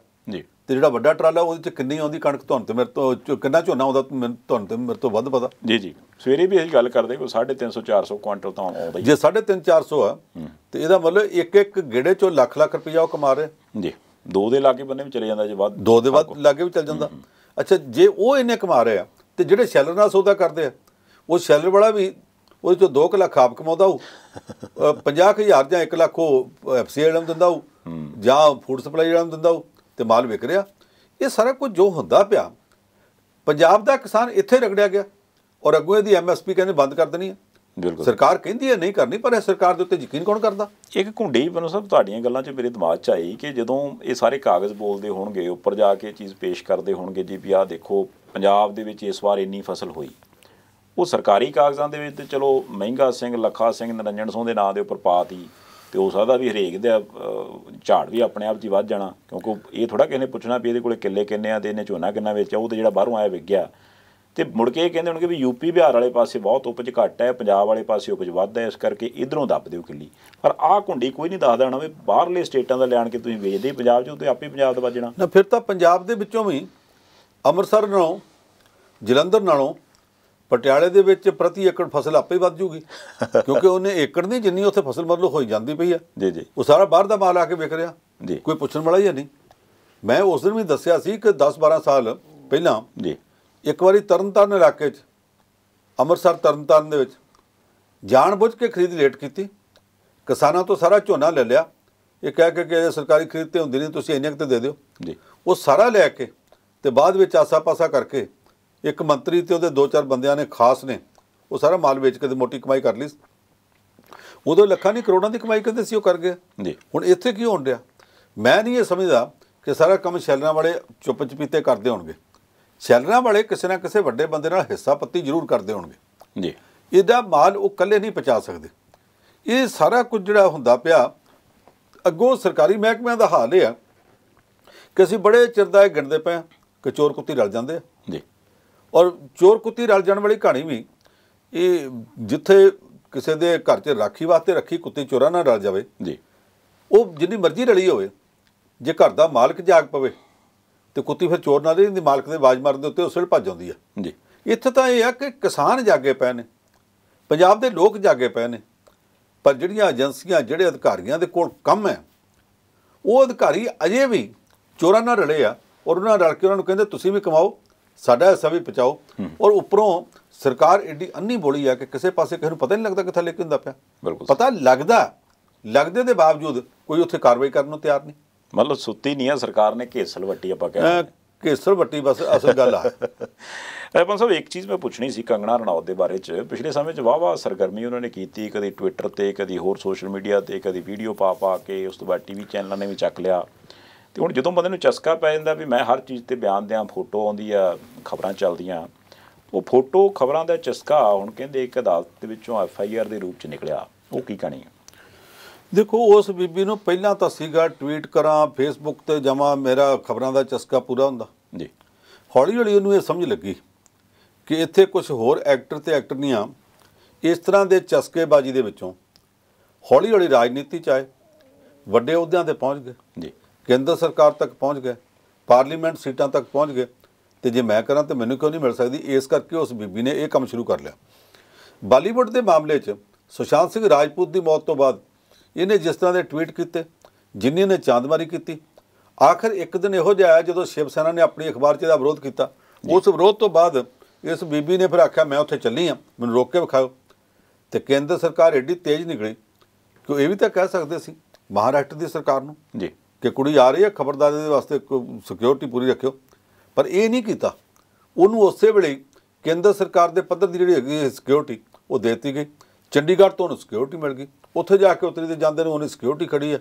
ਤੇ ਜਿਹੜਾ ਵੱਡਾ ਟਰਾਲਾ ਉਹਦੇ ਚ ਕਿੰਨੀ ਆਉਂਦੀ ਕਣਕ ਤੁਹਾਨੂੰ ਤੇ ਮੇਰੇ ਤੋਂ ਕਿੰਨਾ ਝੋਨਾ ਆਉਂਦਾ ਤੁਹਾਨੂੰ ਤੇ ਮੇਰੇ ਤੋਂ ਵੱਧ ਪਤਾ ਜੀ ਜੀ ਸਵੇਰੇ ਵੀ ਅਸੀਂ ਗੱਲ ਕਰਦੇ ਕੋਈ 350 400 ਕੁਇੰਟਲ ਤਾਂ ਆਉਂਦਾ ਜੇ 350 400 ਆ ਤੇ ਇਹਦਾ ਮਤਲਬ ਇੱਕ ਇੱਕ ਗੇੜੇ ਚੋਂ ਲੱਖ ਲੱਖ ਰੁਪਇਆ ਉਹ ਕਮਾ ਰਿਹਾ ਜੀ ਦੋ ਦੇ ਲਾਗੇ ਬੰਨੇ ਵੀ ਚਲੇ ਜਾਂਦਾ ਜੇ ਵੱਧ ਦੋ ਦੇ ਵੱਧ ਲਾਗੇ ਵੀ ਚਲ ਜਾਂਦਾ ਅੱਛਾ ਜੇ ਉਹ ਇਹਨੇ ਕਮਾ ਰਿਹਾ ਤੇ ਜਿਹੜੇ ਸੈਲਰ ਨਾਲ ਸੌਦਾ ਕਰਦੇ ਆ ਉਹ ਸੈਲਰ ਵਾਲਾ ਵੀ ਉਹਦੇ ਚੋਂ 2 ਲੱਖ ਆਪ ਕਮਾਉਂਦਾ ਹੋ 50000 ਜਾਂ 1 ਲੱਖ ਉਹ ਐਫਸੀਐਲ ਨੂੰ ਦਿੰਦਾ ਹੋ ਜਾਂ ਫੂਡ ਸਪਲਾਈ ਵਾਲਾ ਨੂੰ ਦਿੰਦਾ ਹੂ ਤੇ ਮਾਲ ਵਿਕ ਰਿਹਾ ਇਹ ਸਾਰਾ ਕੁਝ ਜੋ ਹੁੰਦਾ ਪਿਆ ਪੰਜਾਬ ਦਾ ਕਿਸਾਨ ਇੱਥੇ ਰਗੜਿਆ ਗਿਆ ਔਰ ਅੱਗੋਂ ਇਹਦੀ ਐਮਐਸਪੀ ਕਹਿੰਦੇ ਬੰਦ ਕਰ ਦੇਣੀ ਹੈ ਬਿਲਕੁਲ ਸਰਕਾਰ ਕਹਿੰਦੀ ਹੈ ਨਹੀਂ ਕਰਨੀ ਪਰ ਇਹ ਸਰਕਾਰ ਦੇ ਉੱਤੇ ਯਕੀਨ ਕੌਣ ਕਰਦਾ ਇੱਕ ਘੁੰਡੀ ਬਨੋ ਸਭ ਤੁਹਾਡੀਆਂ ਗੱਲਾਂ 'ਚ ਮੇਰੇ ਦਿਮਾਗ 'ਚ ਆਈ ਕਿ ਜਦੋਂ ਇਹ ਸਾਰੇ ਕਾਗਜ਼ ਬੋਲਦੇ ਹੋਣਗੇ ਉੱਪਰ ਜਾ ਕੇ ਚੀਜ਼ ਪੇਸ਼ ਕਰਦੇ ਹੋਣਗੇ ਜੀ ਵੀ ਆਹ ਦੇਖੋ ਪੰਜਾਬ ਦੇ ਵਿੱਚ ਇਸ ਵਾਰ ਇੰਨੀ ਫਸਲ ਹੋਈ ਉਹ ਸਰਕਾਰੀ ਕਾਗਜ਼ਾਂ ਦੇ ਵਿੱਚ ਤੇ ਚਲੋ ਮਹਿੰਗਾ ਸਿੰਘ ਲੱਖਾ ਸਿੰਘ ਨਰੰਜਨ ਸਿੰਘ ਦੇ ਨਾਂ ਦੇ ਉੱਪਰ ਪਾਤੀ ਤੇ ਹੋ ਸਕਦਾ ਵੀ ਹਰੇਕ ਦੇ ਝਾੜ ਵੀ ਆਪਣੇ ਆਪ ਜੀ ਵੱਧ ਜਾਣਾ ਕਿਉਂਕਿ ਇਹ ਥੋੜਾ ਕਿਸੇ ਨੇ ਪੁੱਛਣਾ ਵੀ ਇਹਦੇ ਕੋਲੇ ਕਿੱਲੇ ਕਿੰਨੇ ਆ ਤੇ ਇਹਨੇ ਝੋਨਾ ਕਿੰਨਾ ਵੇਚਿਆ ਉਹ ਤੇ ਜਿਹੜਾ ਬਾਹਰੋਂ ਆਇਆ ਵਿਗਿਆ ਤੇ ਮੁੜ ਕੇ ਇਹ ਕਹਿੰਦੇ ਹੋਣਗੇ ਵੀ ਯੂਪੀ ਬਿਹਾਰ ਵਾਲੇ ਪਾਸੇ ਬਹੁਤ ਉਪਜ ਘੱਟ ਹੈ ਪੰਜਾਬ ਵਾਲੇ ਪਾਸੇ ਉਪਜ ਵੱਧ ਹੈ ਇਸ ਕਰਕੇ ਇਧਰੋਂ ਦੱਬ ਦਿਓ ਕਿੱਲੀ ਪਰ ਆਹ ਕੁੰਡੀ ਕੋਈ ਨਹੀਂ ਦੱਸਦਾ ਹਣਾ ਵੀ ਬਾਹਰਲੇ ਸਟੇਟਾਂ ਦਾ ਲੈਣ ਕੇ ਤੁਸੀਂ ਵੇਚਦੇ ਪੰਜਾਬ 'ਚ ਤੇ ਆਪੇ ਪੰਜਾਬ ਦਾ ਵੱਜਣਾ ਨਾ ਫਿਰ ਤਾਂ ਪੰਜਾਬ ਦੇ ਵਿੱਚੋਂ ਵੀ ਅੰਮ੍ਰਿਤਸਰ ਨਾਲੋਂ ਜਲੰਧਰ ਨਾਲੋਂ ਪਟਿਆਲੇ ਦੇ ਵਿੱਚ ਪ੍ਰਤੀ ਏਕੜ ਫਸਲ ਆਪੇ ਹੀ ਵੱਧ ਜੂਗੀ ਕਿਉਂਕਿ ਉਹਨੇ ਏਕੜ ਨਹੀਂ ਜਿੰਨੀ ਉੱਥੇ ਫਸਲ ਮਤਲਬ ਹੋਈ ਜਾਂਦੀ ਪਈ ਆ ਜੀ ਜੀ ਉਹ ਸਾਰਾ ਬਾਹਰ ਦਾ ਮਾਲ ਆ ਕੇ ਵਿਕ ਰਿਹਾ ਜੀ ਕੋਈ ਪੁੱਛਣ ਵਾਲਾ ਹੀ ਨਹੀਂ ਮੈਂ ਉਸ ਦਿਨ ਵੀ ਦੱਸਿਆ ਸੀ ਕਿ 10-12 ਸਾਲ ਪਹਿਲਾਂ ਜੀ ਇੱਕ ਵਾਰੀ ਤਰਨਤਾਰਨ ਇਲਾਕੇ 'ਚ ਅੰਮ੍ਰਿਤਸਰ ਤਰਨਤਾਰਨ ਦੇ ਵਿੱਚ ਜਾਣਬੁੱਝ ਕੇ ਖਰੀਦ ਲੇਟ ਕੀਤੀ ਕਿਸਾਨਾਂ ਤੋਂ ਸਾਰਾ ਝੋਨਾ ਲੈ ਲਿਆ ਇਹ ਕਹਿ ਕੇ ਕਿ ਇਹ ਸਰਕਾਰੀ ਖਰੀਦ ਤੇ ਹੁੰਦੀ ਨਹੀਂ ਤੁਸੀਂ ਇੰਨੇ ਕੁ ਤੇ ਦੇ ਦਿਓ ਜੀ ਉਹ ਸਾਰਾ ਲੈ ਕੇ ਤੇ ਬਾਅਦ ਵਿੱਚ ਆਸਾ-ਪਾਸਾ ਕਰਕੇ ਇੱਕ ਮੰਤਰੀ ਤੇ ਉਹਦੇ ਦੋ ਚਾਰ ਬੰਦਿਆਂ ਨੇ ਖਾਸ ਨੇ ਉਹ ਸਾਰਾ ਮਾਲ ਵੇਚ ਕੇ ਤੇ ਮੋਟੀ ਕਮਾਈ ਕਰ ਲਈ ਉਦੋਂ ਲੱਖਾਂ ਨਹੀਂ ਕਰੋੜਾਂ ਦੀ ਕਮਾਈ ਕਰਦੇ ਸੀ ਉਹ ਕਰ ਗਏ ਜੀ ਹੁਣ ਇੱਥੇ ਕੀ ਹੋਣ ਰਿਹਾ ਮੈਂ ਨਹੀਂ ਇਹ ਸਮਝਦਾ ਕਿ ਸਾਰਾ ਕੰਮ ਸ਼ੈਲਰਾਂ ਵਾਲੇ ਚੁੱਪ ਚਪੀਤੇ ਕਰਦੇ ਹੋਣਗੇ ਸ਼ੈਲਰਾਂ ਵਾਲੇ ਕਿਸੇ ਨਾ ਕਿਸੇ ਵੱਡੇ ਬੰਦੇ ਨਾਲ ਹਿੱਸਾ ਪੱਤੀ ਜ਼ਰੂਰ ਕਰਦੇ ਹੋਣਗੇ ਜੀ ਇਹਦਾ ਮਾਲ ਉਹ ਇਕੱਲੇ ਨਹੀਂ ਪਚਾ ਸਕਦੇ ਇਹ ਸਾਰਾ ਕੁਝ ਜਿਹੜਾ ਹੁੰਦਾ ਪਿਆ ਅੱਗੋਂ ਸਰਕਾਰੀ ਮਹਿਕਮਿਆਂ ਦਾ ਹਾਲ ਇਹ ਆ ਕਿ ਅਸੀਂ ਬੜੇ ਚਿਰ ਦਾ ਇਹ ਗਿਣਦੇ ਪਏ ਕਿ ਚੋਰ ਕੁੱਤੀ ਰਲ ਜਾਂਦੇ ਆ ਔਰ ਚੋਰ ਕੁੱਤੀ ਰਲ ਜਾਣ ਵਾਲੀ ਕਹਾਣੀ ਵੀ ਇਹ ਜਿੱਥੇ ਕਿਸੇ ਦੇ ਘਰ 'ਚ ਰਾਖੀ ਵਾਸਤੇ ਰੱਖੀ ਕੁੱਤੀ ਚੋਰਾ ਨਾਲ ਰਲ ਜਾਵੇ ਜੀ ਉਹ ਜਿੰਨੀ ਮਰਜ਼ੀ ਰਲੀ ਹੋਵੇ ਜੇ ਘਰ ਦਾ ਮਾਲਕ ਜਾਗ ਪਵੇ ਤੇ ਕੁੱਤੀ ਫਿਰ ਚੋਰ ਨਾਲ ਦੀ ਮਾਲਕ ਦੇ ਬਾਜ ਮਾਰਨ ਦੇ ਉੱਤੇ ਉਸ ਵੇਲੇ ਭੱਜ ਜਾਂਦੀ ਆ ਜੀ ਇੱਥੇ ਤਾਂ ਇਹ ਆ ਕਿ ਕਿਸਾਨ ਜਾਗੇ ਪਏ ਨੇ ਪੰਜਾਬ ਦੇ ਲੋਕ ਜਾਗੇ ਪਏ ਨੇ ਪਰ ਜਿਹੜੀਆਂ ਏਜੰਸੀਆਂ ਜਿਹੜੇ ਅਧਿਕਾਰੀਆਂ ਦੇ ਕੋਲ ਕੰਮ ਹੈ ਉਹ ਅਧਿਕਾਰੀ ਅਜੇ ਵੀ ਚੋਰਾ ਨਾਲ ਰਲੇ ਆ ਔਰ ਉਹਨਾਂ ਰਲ ਕੇ ਉਹਨਾਂ ਨੂੰ ਕਹਿੰਦੇ ਤੁਸੀਂ ਵੀ ਕਮਾਓ ਸਾਡਾ ਹਿੱਸਾ ਵੀ ਪਚਾਓ ਔਰ ਉੱਪਰੋਂ ਸਰਕਾਰ ਏਡੀ ਅੰਨੀ ਬੋਲੀ ਆ ਕਿ ਕਿਸੇ ਪਾਸੇ ਕਿਸੇ ਨੂੰ ਪਤਾ ਨਹੀਂ ਲੱਗਦਾ ਕਿ ਥੱਲੇ ਕੀ ਹੁੰਦਾ ਪਿਆ ਬਿਲਕੁਲ ਪਤਾ ਲੱਗਦਾ ਲੱਗਦੇ ਦੇ ਬਾਵਜੂਦ ਕੋਈ ਉੱਥੇ ਕਾਰਵਾਈ ਕਰਨ ਨੂੰ ਤਿਆਰ ਨਹੀਂ ਮਤਲਬ ਸੁੱਤੀ ਨਹੀਂ ਆ ਸਰਕਾਰ ਨੇ ਕੇਸਲ ਵੱਟੀ ਆਪਾਂ ਕਹਿੰਦੇ ਕੇਸਲ ਵੱਟੀ ਬਸ ਅਸਲ ਗੱਲ ਆ ਰਪਨ ਸਾਹਿਬ ਇੱਕ ਚੀਜ਼ ਮੈਂ ਪੁੱਛਣੀ ਸੀ ਕੰਗਣਾ ਰਣਾਉਤ ਦੇ ਬਾਰੇ ਚ ਪਿਛਲੇ ਸਮੇਂ ਚ ਵਾਵਾ ਸਰਗਰਮੀ ਉਹਨਾਂ ਨੇ ਕੀਤੀ ਕਦੀ ਟਵਿੱਟਰ ਤੇ ਕਦੀ ਹੋਰ ਸੋਸ਼ਲ ਮੀਡੀਆ ਤੇ ਕਦੀ ਵੀਡੀਓ ਪਾ ਪਾ ਕੇ ਉਸ ਤੋਂ ਬਾਅਦ ਟੀਵੀ ਚੈਨਲਾਂ ਨੇ ਵੀ ਚੱਕ ਲਿਆ ਤੇ ਹੁਣ ਜਦੋਂ ਬੰਦੇ ਨੂੰ ਚਸਕਾ ਪੈ ਜਾਂਦਾ ਵੀ ਮੈਂ ਹਰ ਚੀਜ਼ ਤੇ ਬਿਆਨ ਦਿਆਂ ਫੋਟੋ ਆਉਂਦੀ ਆ ਖਬਰਾਂ ਚੱਲਦੀਆਂ ਉਹ ਫੋਟੋ ਖਬਰਾਂ ਦਾ ਚਸਕਾ ਹੁਣ ਕਹਿੰਦੇ ਇੱਕ ਅਦਾਲਤ ਦੇ ਵਿੱਚੋਂ ਐਫ ਆਈ ਆਰ ਦੇ ਰੂਪ ਚ ਨਿਕਲਿਆ ਉਹ ਕੀ ਕਹਣੀ ਹੈ ਦੇਖੋ ਉਸ ਬੀਬੀ ਨੂੰ ਪਹਿਲਾਂ ਤਾਂ ਸੀਗਾ ਟਵੀਟ ਕਰਾਂ ਫੇਸਬੁੱਕ ਤੇ ਜਮਾ ਮੇਰਾ ਖਬਰਾਂ ਦਾ ਚਸਕਾ ਪੂਰਾ ਹੁੰਦਾ ਜੀ ਹੌਲੀ ਹੌਲੀ ਉਹਨੂੰ ਇਹ ਸਮਝ ਲੱਗੀ ਕਿ ਇੱਥੇ ਕੁਝ ਹੋਰ ਐਕਟਰ ਤੇ ਐਕਟਰਨੀਆਂ ਇਸ ਤਰ੍ਹਾਂ ਦੇ ਚਸਕੇਬਾਜ਼ੀ ਦੇ ਵਿੱਚੋਂ ਹੌਲੀ ਹੌਲੀ ਰਾਜਨੀਤੀ ਚ ਆਏ ਵੱਡੇ ਅਹੁਦਿਆਂ ਤੇ ਪਹੁੰਚ ਗਏ ਜੀ ਕੇਂਦਰ ਸਰਕਾਰ ਤੱਕ ਪਹੁੰਚ ਗਏ ਪਾਰਲੀਮੈਂਟ ਸੀਟਾਂ ਤੱਕ ਪਹੁੰਚ ਗਏ ਤੇ ਜੇ ਮੈਂ ਕਰਾਂ ਤੇ ਮੈਨੂੰ ਕਿਉਂ ਨਹੀਂ ਮਿਲ ਸਕਦੀ ਇਸ ਕਰਕੇ ਉਸ ਬੀਬੀ ਨੇ ਇਹ ਕੰਮ ਸ਼ੁਰੂ ਕਰ ਲਿਆ ਬਾਲੀਵੁੱਡ ਦੇ ਮਾਮਲੇ 'ਚ ਸੁਸ਼ਾਂਤ ਸਿੰਘ ਰਾਜਪੂਤ ਦੀ ਮੌਤ ਤੋਂ ਬਾਅਦ ਇਹਨੇ ਜਿਸ ਤਰ੍ਹਾਂ ਦੇ ਟਵੀਟ ਕੀਤੇ ਜਿੰਨੇ ਨੇ ਚਾਂਦਮਾਰੀ ਕੀਤੀ ਆਖਰ ਇੱਕ ਦਿਨ ਇਹੋ ਜਿਹਾ ਆਇਆ ਜਦੋਂ ਸ਼ਿਵ ਸੈਨਾ ਨੇ ਆਪਣੀ ਅਖਬਾਰ 'ਚ ਦਾ ਵਿਰੋਧ ਕੀਤਾ ਉਸ ਵਿਰੋਧ ਤੋਂ ਬਾਅਦ ਇਸ ਬੀਬੀ ਨੇ ਫਿਰ ਆਖਿਆ ਮੈਂ ਉੱਥੇ ਚੱਲੀ ਆ ਮੈਨੂੰ ਰੋਕ ਕੇ ਵਿਖਾਓ ਤੇ ਕੇਂਦਰ ਸਰਕਾਰ ਐਡੀ ਤੇਜ਼ ਨਿਕਲੀ ਕਿ ਇਹ ਵੀ ਤਾਂ ਕਹਿ ਸਕਦੇ ਸੀ ਮਹਾਰਾਸ਼ਟਰ ਦੀ ਸਰਕਾਰ ਨੂੰ ਜੀ ਕਿ ਕੁੜੀ ਆ ਰਹੀ ਹੈ ਖਬਰਦਾਰੀ ਦੇ ਵਾਸਤੇ ਸਿਕਿਉਰਿਟੀ ਪੂਰੀ ਰੱਖਿਓ ਪਰ ਇਹ ਨਹੀਂ ਕੀਤਾ ਉਹਨੂੰ ਉਸੇ ਵੇਲੇ ਕੇਂਦਰ ਸਰਕਾਰ ਦੇ ਪੱਧਰ ਦੀ ਜਿਹੜੀ ਹੈਗੀ ਸਿਕਿਉਰਿਟੀ ਉਹ ਦਿੱਤੀ ਗਈ ਚੰਡੀਗੜ੍ਹ ਤੋਂ ਉਹਨੂੰ ਸਿਕਿਉਰਿਟੀ ਮਿਲ ਗਈ ਉੱਥੇ ਜਾ ਕੇ ਉਤਰੀ ਦੇ ਜਾਂਦੇ ਨੇ ਉਹਨੇ ਸਿਕਿਉਰਿਟੀ ਖੜੀ ਹੈ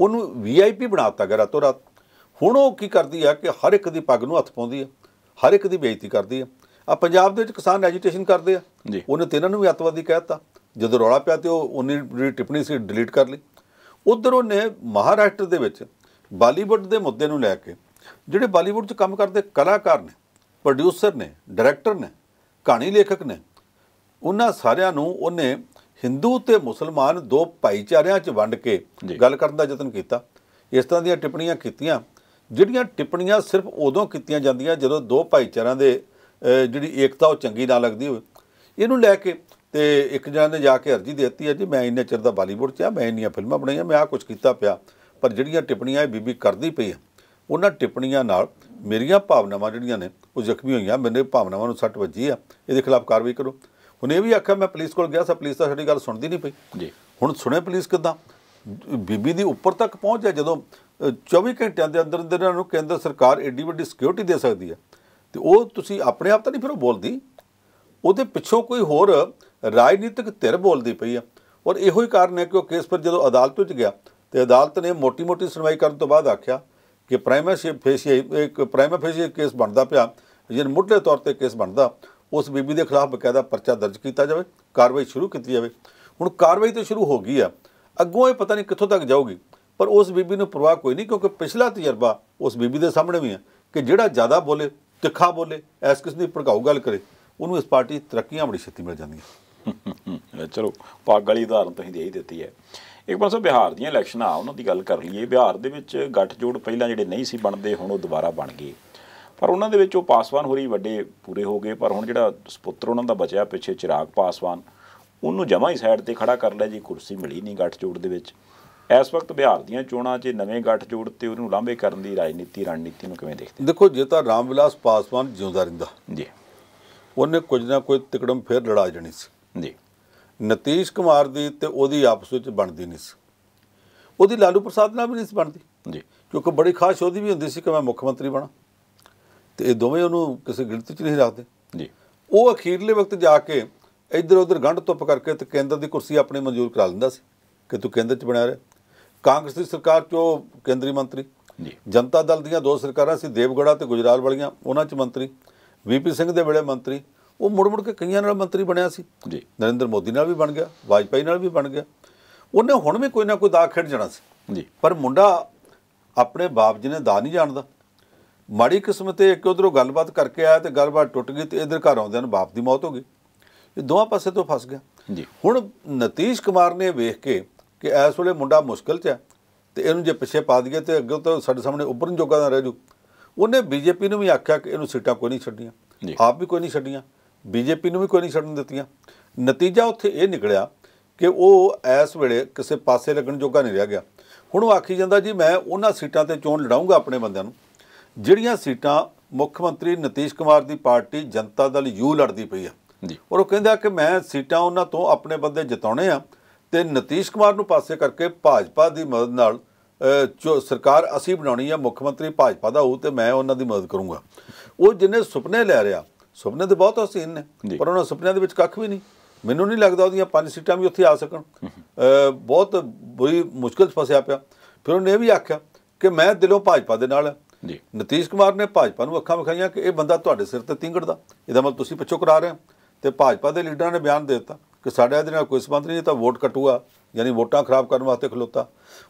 ਉਹਨੂੰ ਵੀਆਈਪੀ ਬਣਾਤਾ ਗਿਆ ਰਾਤੋਂ ਰਾਤ ਹੁਣ ਉਹ ਕੀ ਕਰਦੀ ਹੈ ਕਿ ਹਰ ਇੱਕ ਦੀ ਪੱਗ ਨੂੰ ਹੱਥ ਪਾਉਂਦੀ ਹੈ ਹਰ ਇੱਕ ਦੀ ਬੇਇੱਜ਼ਤੀ ਕਰਦੀ ਹੈ ਆ ਪੰਜਾਬ ਦੇ ਵਿੱਚ ਕਿਸਾਨ ਐਜੀਟੇਸ਼ਨ ਕਰਦੇ ਆ ਉਹਨੇ ਤੇ ਇਹਨਾਂ ਨੂੰ ਵੀ ਅਤਵਾਦੀ ਕਹਿਤਾ ਜਦੋਂ ਰੌਲਾ ਪਿਆ ਤੇ ਉਹ ਉਹਨੇ ਟਿੱਪਣੀ ਸੀ ਡਿਲੀਟ ਕਰ ਲਈ ਉਧਰ ਉਹਨੇ ਮਹਾਰਾਸ਼ਟਰ ਦੇ ਵਿੱਚ ਬਾਲੀਵੁੱਡ ਦੇ ਮੁੱਦੇ ਨੂੰ ਲੈ ਕੇ ਜਿਹੜੇ ਬਾਲੀਵੁੱਡ 'ਚ ਕੰਮ ਕਰਦੇ ਕਲਾਕਾਰ ਨੇ ਪ੍ਰੋਡਿਊਸਰ ਨੇ ਡਾਇਰੈਕਟਰ ਨੇ ਕਹਾਣੀ ਲੇਖਕ ਨੇ ਉਹਨਾਂ ਸਾਰਿਆਂ ਨੂੰ ਉਹਨੇ ਹਿੰਦੂ ਤੇ ਮੁਸਲਮਾਨ ਦੋ ਭਾਈਚਾਰਿਆਂ 'ਚ ਵੰਡ ਕੇ ਗੱਲ ਕਰਨ ਦਾ ਯਤਨ ਕੀਤਾ ਇਸ ਤਰ੍ਹਾਂ ਦੀਆਂ ਟਿੱਪਣੀਆਂ ਕੀਤੀਆਂ ਜਿਹੜੀਆਂ ਟਿੱਪਣੀਆਂ ਸਿਰਫ ਉਦੋਂ ਕੀਤੀਆਂ ਜਾਂਦੀਆਂ ਜਦੋਂ ਦੋ ਭਾਈਚਾਰਿਆਂ ਦੇ ਜਿਹੜੀ ਏਕਤਾ ਉਹ ਚੰਗੀ ਨਾ ਲੱਗਦੀ ਹੋਵੇ ਇਹਨੂੰ ਲੈ ਕੇ ਤੇ ਇੱਕ ਜਣ ਨੇ ਜਾ ਕੇ ਅਰਜੀ ਦਿੱਤੀ ਹੈ ਜੀ ਮੈਂ ਇੰਨੇ ਚਿਰ ਦਾ ਬਾਲੀਵੁੱਡ 'ਚ ਆ ਮੈਂ ਇੰਨੀਆਂ ਫਿਲਮਾਂ ਬਣਾਈਆਂ ਮੈਂ ਆ ਕੁਝ ਕੀਤਾ ਪਿਆ ਪਰ ਜਿਹੜੀਆਂ ਟਿੱਪਣੀਆਂ ਇਹ ਬੀਬੀ ਕਰਦੀ ਪਈ ਹੈ ਉਹਨਾਂ ਟਿੱਪਣੀਆਂ ਨਾਲ ਮੇਰੀਆਂ ਭਾਵਨਾਵਾਂ ਜਿਹੜੀਆਂ ਨੇ ਉਹ ਜ਼ਖਮੀ ਹੋਈਆਂ ਮੇਰੇ ਭਾਵਨਾਵਾਂ ਨੂੰ ਸੱਟ ਵੱਜੀ ਆ ਇਹਦੇ ਖਿਲਾਫ ਕਾਰਵਾਈ ਕਰੋ ਹੁਣ ਇਹ ਵੀ ਆਖਿਆ ਮੈਂ ਪੁਲਿਸ ਕੋਲ ਗਿਆ ਸਾ ਪੁਲਿਸ ਤਾਂ ਸਾਡੀ ਗੱਲ ਸੁਣਦੀ ਨਹੀਂ ਪਈ ਜੀ ਹੁਣ ਸੁਣੇ ਪੁਲਿਸ ਕਿਦਾਂ ਬੀਬੀ ਦੀ ਉੱਪਰ ਤੱਕ ਪਹੁੰਚ ਜਾ ਜਦੋਂ 24 ਘੰਟਿਆਂ ਦੇ ਅੰਦਰ ਅੰਦਰ ਇਹਨਾਂ ਨੂੰ ਕੇਂਦਰ ਸਰਕਾਰ ਏਡੀ ਵੱਡੀ ਸਿਕਿਉਰਿਟੀ ਦੇ ਸਕਦੀ ਹੈ ਤੇ ਉਹ ਤੁਸੀਂ ਆਪਣੇ ਆਪ ਤਾਂ ਨਹੀਂ ਫਿਰ ਉਹ ਬੋਲਦੀ ਉਹਦੇ ਪਿੱਛੋਂ ਕੋਈ ਹੋਰ ਰਾਜਨੀਤਿਕ ਧਿਰ ਬੋਲਦੀ ਪਈ ਆ ਔਰ ਇਹੋ ਹੀ ਕਾਰਨ ਹੈ ਕਿ ਉਹ ਕੇਸ ਪਰ ਜਦੋਂ ਅਦਾਲਤ ਵਿੱਚ ਗਿਆ ਤੇ ਅਦਾਲਤ ਨੇ ਮੋਟੀ-ਮੋਟੀ ਸੁਣਵਾਈ ਕਰਨ ਤੋਂ ਬਾਅਦ ਆਖਿਆ ਕਿ ਪ੍ਰਾਈਮਰੀ ਫੇਸ਼ੀਆ ਇੱਕ ਪ੍ਰਾਈਮਰੀ ਫੇਸ਼ੀਆ ਕੇਸ ਬਣਦਾ ਪਿਆ ਜੇ ਮੁੱਢਲੇ ਤੌਰ ਤੇ ਕੇਸ ਬਣਦਾ ਉਸ ਬੀਬੀ ਦੇ ਖਿਲਾਫ ਬਕਾਇਦਾ ਪਰਚਾ ਦਰਜ ਕੀਤਾ ਜਾਵੇ ਕਾਰਵਾਈ ਸ਼ੁਰੂ ਕੀਤੀ ਜਾਵੇ ਹੁਣ ਕਾਰਵਾਈ ਤਾਂ ਸ਼ੁਰੂ ਹੋ ਗਈ ਆ ਅੱਗੋਂ ਇਹ ਪਤਾ ਨਹੀਂ ਕਿੱਥੋਂ ਤੱਕ ਜਾਊਗੀ ਪਰ ਉਸ ਬੀਬੀ ਨੂੰ ਪਰਵਾਹ ਕੋਈ ਨਹੀਂ ਕਿਉਂਕਿ ਪਿਛਲਾ ਤਜਰਬਾ ਉਸ ਬੀਬੀ ਦੇ ਸਾਹਮਣੇ ਵੀ ਹੈ ਕਿ ਜਿਹੜਾ ਜ਼ਿਆਦਾ ਬੋਲੇ ਤਿੱਖਾ ਬੋਲੇ ਐਸ ਕਿਸ ਦੀ ਭੜਕਾਊ ਗੱਲ ਕਰੇ ਉਹਨੂੰ ਇਸ ਪਾਰਟੀ ਤਰੱਕੀਆਂ ਬੜੀ ਛੇਤੀ ਮਿਲ ਜਾਂਦੀਆਂ ਚਲੋ ਪਾਗਲੀ ਉਦਾਹਰਨ ਤੁਸੀਂ ਦੇ ਹੀ ਦਿੱਤੀ ਹੈ ਇੱਕ ਪਾਸੇ ਬਿਹਾਰ ਦੀਆਂ ਇਲੈਕਸ਼ਨਾਂ ਆ ਉਹਨਾਂ ਦੀ ਗੱਲ ਕਰ ਲਈਏ ਬਿਹਾਰ ਦੇ ਵਿੱਚ ਗੱਠਜੋੜ ਪਹਿਲਾਂ ਜਿਹੜੇ ਨਹੀਂ ਸੀ ਬਣਦੇ ਹੁਣ ਉਹ ਦੁਬਾਰਾ ਬਣ ਗਏ ਪਰ ਉਹਨਾਂ ਦੇ ਵਿੱਚ ਉਹ ਪਾਸਵਾਨ ਹੋਰੀ ਵੱਡੇ ਪੂਰੇ ਹੋ ਗਏ ਪਰ ਹੁਣ ਜਿਹੜਾ ਸੁਪੁੱਤਰ ਉਹਨਾਂ ਦਾ ਬਚਿਆ ਪਿੱਛੇ ਚਿਰਾਗ ਪਾਸਵਾਨ ਉਹਨੂੰ ਜਮਾਂ ਹੀ ਸਾਈਡ ਤੇ ਖੜਾ ਕਰ ਲਿਆ ਜੀ ਕੁਰਸੀ ਮਿਲੀ ਨਹੀਂ ਗੱਠਜੋੜ ਦੇ ਵਿੱਚ ਇਸ ਵਕਤ ਬਿਹਾਰ ਦੀਆਂ ਚੋਣਾਂ 'ਚ ਨਵੇਂ ਗੱਠਜੋੜ ਤੇ ਉਹਨੂੰ ਲਾਂਭੇ ਕਰਨ ਦੀ ਰਾਜਨੀਤੀ ਰਣਨੀਤੀ ਨੂੰ ਕਿਵੇਂ ਦੇਖਦੇ ਦੇਖੋ ਜੇ ਤਾਂ ਰਾਮ ਵਿਲਾਸ ਪਾਸਵਾਨ ਜਿਉਂਦਾ ਰਹਿੰਦਾ ਜੀ ਉਹਨੇ ਕੁਝ ਨਾ ਕੋਈ ਤਿਕੜਮ ਫੇਰ ਲੜਾ ਜਣੀ ਸੀ ਜੀ ਨਤੀਸ਼ ਕੁਮਾਰ ਦੀ ਤੇ ਉਹਦੀ ਆਪਸ ਵਿੱਚ ਬਣਦੀ ਨਹੀਂ ਸੀ ਉਹਦੀ ਲਾਲੂ ਪ੍ਰਸਾਦ ਨਾਲ ਵੀ ਨਹੀਂ ਸੀ ਬਣਦੀ ਜੀ ਕਿਉਂਕਿ ਬੜੀ ਖਾਸ਼ ਉਹਦੀ ਵੀ ਹੁੰਦੀ ਸੀ ਕਿ ਮੈਂ ਮੁੱਖ ਮੰਤਰੀ ਬਣਾ ਤੇ ਇਹ ਦੋਵੇਂ ਉਹਨੂੰ ਕਿਸੇ ਗਿਣਤੀ 'ਚ ਨਹੀਂ ਰੱਖਦੇ ਜੀ ਉਹ ਅਖੀਰਲੇ ਵਕਤ ਜਾ ਕੇ ਇੱਧਰ ਉੱਧਰ ਗੰਢ ਤੁੱਪ ਕਰਕੇ ਤੇ ਕੇਂਦਰ ਦੀ ਕੁਰਸੀ ਆਪਣੀ ਮਨਜ਼ੂਰ ਕਰਾ ਲੈਂਦਾ ਸੀ ਕਿ ਤੂੰ ਕੇਂਦਰ 'ਚ ਬਣਿਆ ਰਹੇ ਕਾਂਗਰਸ ਦੀ ਸਰਕਾਰ 'ਚ ਉਹ ਕੇਂਦਰੀ ਮੰਤਰੀ ਜੀ ਜਨਤਾ ਦਲ ਦੀਆਂ ਦੋ ਸਰਕਾਰਾਂ ਸੀ ਦੇਵਗੜਾ ਤੇ ਗੁਜਰਾਲ ਵਾਲੀਆਂ ਉਹਨਾਂ 'ਚ ਮੰਤਰੀ ਵੀਪੀ ਸਿੰਘ ਦੇ ਵੇਲੇ ਮੰਤਰੀ ਉਹ ਮੁੜ ਮੁੜ ਕੇ ਕਈਆਂ ਨਾਲ ਮੰਤਰੀ ਬਣਿਆ ਸੀ ਜੀ ਨਰਿੰਦਰ ਮੋਦੀ ਨਾਲ ਵੀ ਬਣ ਗਿਆ ਵਾਜਪਾਈ ਨਾਲ ਵੀ ਬਣ ਗਿਆ ਉਹਨੇ ਹੁਣ ਵੀ ਕੋਈ ਨਾ ਕੋਈ ਦਾਅ ਖੇਡ ਜਾਣਾ ਸੀ ਜੀ ਪਰ ਮੁੰਡਾ ਆਪਣੇ ਬਾਪ ਜੀ ਨੇ ਦਾਅ ਨਹੀਂ ਜਾਣਦਾ ਮਾੜੀ ਕਿਸਮਤ ਇਹ ਕਿ ਉਧਰੋਂ ਗੱਲਬਾਤ ਕਰਕੇ ਆਇਆ ਤੇ ਗੱਲਬਾਤ ਟੁੱਟ ਗਈ ਤੇ ਇਧਰ ਘਰ ਆਉਂਦਿਆਂ ਬਾਪ ਦੀ ਮੌਤ ਹੋ ਗਈ ਇਹ ਦੋਹਾਂ ਪਾਸੇ ਤੋਂ ਫਸ ਗਿਆ ਜੀ ਹੁਣ ਨਤੀਸ਼ ਕੁਮਾਰ ਨੇ ਵੇਖ ਕੇ ਕਿ ਇਸ ਵੇਲੇ ਮੁੰਡਾ ਮੁਸ਼ਕਲ 'ਚ ਹੈ ਤੇ ਇਹਨੂੰ ਜੇ ਪਿੱਛੇ ਪਾ ਦਈਏ ਤੇ ਅੱਗੇ ਤਾਂ ਸਾਡੇ ਸਾਹਮਣੇ ਨੂੰ ਜੋਗਾ ਨਾ ਰਹਿ ਜੂ ਉਹਨੇ ਬੀਜੇਪੀ ਨੂੰ ਵੀ ਆਖਿਆ ਕਿ ਇਹਨੂੰ ਸੀਟਾਂ ਕੋਈ ਨਹੀਂ ਛੱਡੀਆਂ ਆਪ ਵੀ ਕੋਈ ਨਹੀਂ ਛੱਡੀਆਂ ਬੀਜੇਪੀ ਨੂੰ ਵੀ ਕੋਈ ਨਹੀਂ ਛੱਡਣ ਦਿੱਤੀਆਂ ਨਤੀਜਾ ਉੱਥੇ ਇਹ ਨਿਕਲਿਆ ਕਿ ਉਹ ਇਸ ਵੇਲੇ ਕਿਸੇ ਪਾਸੇ ਲੱਗਣ ਜੋਗਾ ਨਹੀਂ ਰਿਹਾ ਗਿਆ ਹੁਣ ਉਹ ਆਖੀ ਜਾਂਦਾ ਜੀ ਮੈਂ ਉਹਨਾਂ ਸੀਟਾਂ ਤੇ ਚੋਣ ਲੜਾਉਂਗਾ ਆਪਣੇ ਬੰਦਿਆਂ ਨੂੰ ਜਿਹੜੀਆਂ ਸੀਟਾਂ ਮੁੱਖ ਮੰਤਰੀ ਨਤੀਸ਼ ਕੁਮਾਰ ਦੀ ਪਾਰਟੀ ਜਨਤਾ ਦਲ ਯੂ ਲੜਦੀ ਪਈ ਆ ਜੀ ਔਰ ਉਹ ਕਹਿੰਦਾ ਕਿ ਮੈਂ ਸੀਟਾਂ ਉਹਨਾਂ ਤੋਂ ਆਪਣੇ ਬੰਦੇ ਜਿਤਾਉਣੇ ਆ ਤੇ ਨਤੀਸ਼ ਕੁਮਾਰ ਨੂੰ ਪਾਸੇ ਕਰਕੇ ਭਾਜਪਾ ਦੀ ਮਦਦ ਨਾਲ ਜੋ ਸਰਕਾਰ ਅਸੀਂ ਬਣਾਉਣੀ ਆ ਮੁੱਖ ਮੰਤਰੀ ਭਾਜਪਾ ਦਾ ਹੋਊ ਤੇ ਮੈਂ ਉਹਨਾਂ ਦੀ ਮਦਦ ਕਰੂੰਗਾ ਉਹ ਜਿੰਨੇ ਸੁਪਨੇ ਲੈ ਰਿਹਾ ਸੁਪਨੇ ਤੇ ਬਹੁਤ ਹਸੀਨ ਨੇ ਪਰ ਉਹਨਾਂ ਸੁਪਨਿਆਂ ਦੇ ਵਿੱਚ ਕੱਖ ਵੀ ਨਹੀਂ ਮੈਨੂੰ ਨਹੀਂ ਲੱਗਦਾ ਉਹਦੀਆਂ ਪੰਜ ਸੀਟਾਂ ਵੀ ਉੱਥੇ ਆ ਸਕਣ ਬਹੁਤ ਬੁਰੀ ਮੁਸ਼ਕਲ 'ਚ ਫਸਿਆ ਪਿਆ ਫਿਰ ਉਹਨੇ ਇਹ ਵੀ ਆਖਿਆ ਕਿ ਮੈਂ ਦਿਲੋਂ ਭਾਜਪਾ ਦੇ ਨਾਲ ਜੀ ਨਤੀਸ਼ ਕੁਮਾਰ ਨੇ ਭਾਜਪਾ ਨੂੰ ਅੱਖਾਂ ਵਿਖਾਈਆਂ ਕਿ ਇਹ ਬੰਦਾ ਤੁਹਾਡੇ ਸਿਰ ਤੇ ਤਿੰਗੜਦਾ ਇਹਦਾ ਮਤਲਬ ਤੁਸੀਂ ਪਿੱਛੋਂ ਕਰਾ ਰਹੇ ਹੋ ਤੇ ਭਾਜਪਾ ਦੇ ਲੀਡਰਾਂ ਨੇ ਬਿਆਨ ਦੇ ਦਿੱਤਾ ਕਿ ਸਾਡੇ ਇਹਦੇ ਨਾਲ ਕੋਈ ਸਬੰਧ ਨਹੀਂ ਤਾਂ ਵੋਟ ਕਟੂਆ ਯਾਨੀ ਵੋਟਾਂ ਖਰਾਬ ਕਰਨ ਵਾਸਤੇ ਖਲੋਤਾ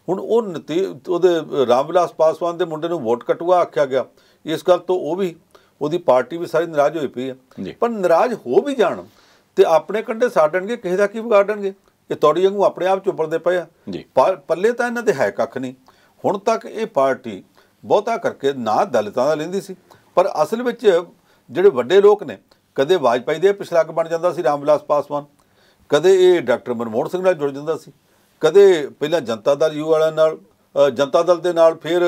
ਹੁਣ ਉਹ ਨਤੀ ਉਹਦੇ ਰਾਮਵਿਲਾਸ ਪਾਸਵਾਨ ਦੇ ਮੁੰਡੇ ਨੂੰ ਵੋਟ ਕਟੂਆ ਆਖਿਆ ਗਿਆ ਇਸ ਗੱਲ ਤੋਂ ਉਹ ਵੀ ਉਹਦੀ ਪਾਰਟੀ ਵੀ ਸਾਰੀ ਨਾਰਾਜ਼ ਹੋਈ ਪਈ ਹੈ ਪਰ ਨਾਰਾਜ਼ ਹੋ ਵੀ ਜਾਣ ਤੇ ਆਪਣੇ ਕੰਡੇ ਸਾੜਣਗੇ ਕਿਸੇ ਦਾ ਕੀ ਵਿਗਾੜਣਗੇ ਇਹ ਤੌੜੀ ਵਾਂਗੂ ਆਪਣੇ ਆਪ ਚੁੱਪੜਦੇ ਪਏ ਆ ਪੱਲੇ ਤਾਂ ਇਹਨਾਂ ਦੇ ਹੈ ਕੱਖ ਨਹੀਂ ਹੁਣ ਤੱਕ ਇਹ ਪਾਰਟੀ ਬਹੁਤਾ ਕਰਕੇ ਨਾ ਦਲਿਤਾਂ ਦਾ ਲੈਂਦੀ ਸੀ ਪਰ ਅਸਲ ਵਿੱਚ ਜਿਹੜੇ ਵੱਡੇ ਲੋਕ ਨੇ ਕਦੇ ਵਾਜਪਾਈ ਦੇ ਕ ਬਣ ਜਾਂਦਾ ਸੀ ਰਾਮਵਿਲਾਸ ਪਾਸਵਾਨ ਕਦੇ ਇਹ ਡਾਕਟਰ ਮਨਮੋਹਨ ਸਿੰਘ ਨਾਲ ਜੁੜ ਜਾਂਦਾ ਸੀ ਕਦੇ ਪਹਿਲਾਂ ਜਨਤਾ ਦਲ ਯੂ ਵਾਲਿਆਂ ਨਾਲ ਜਨਤਾ ਦਲ ਦੇ ਨਾਲ ਫਿਰ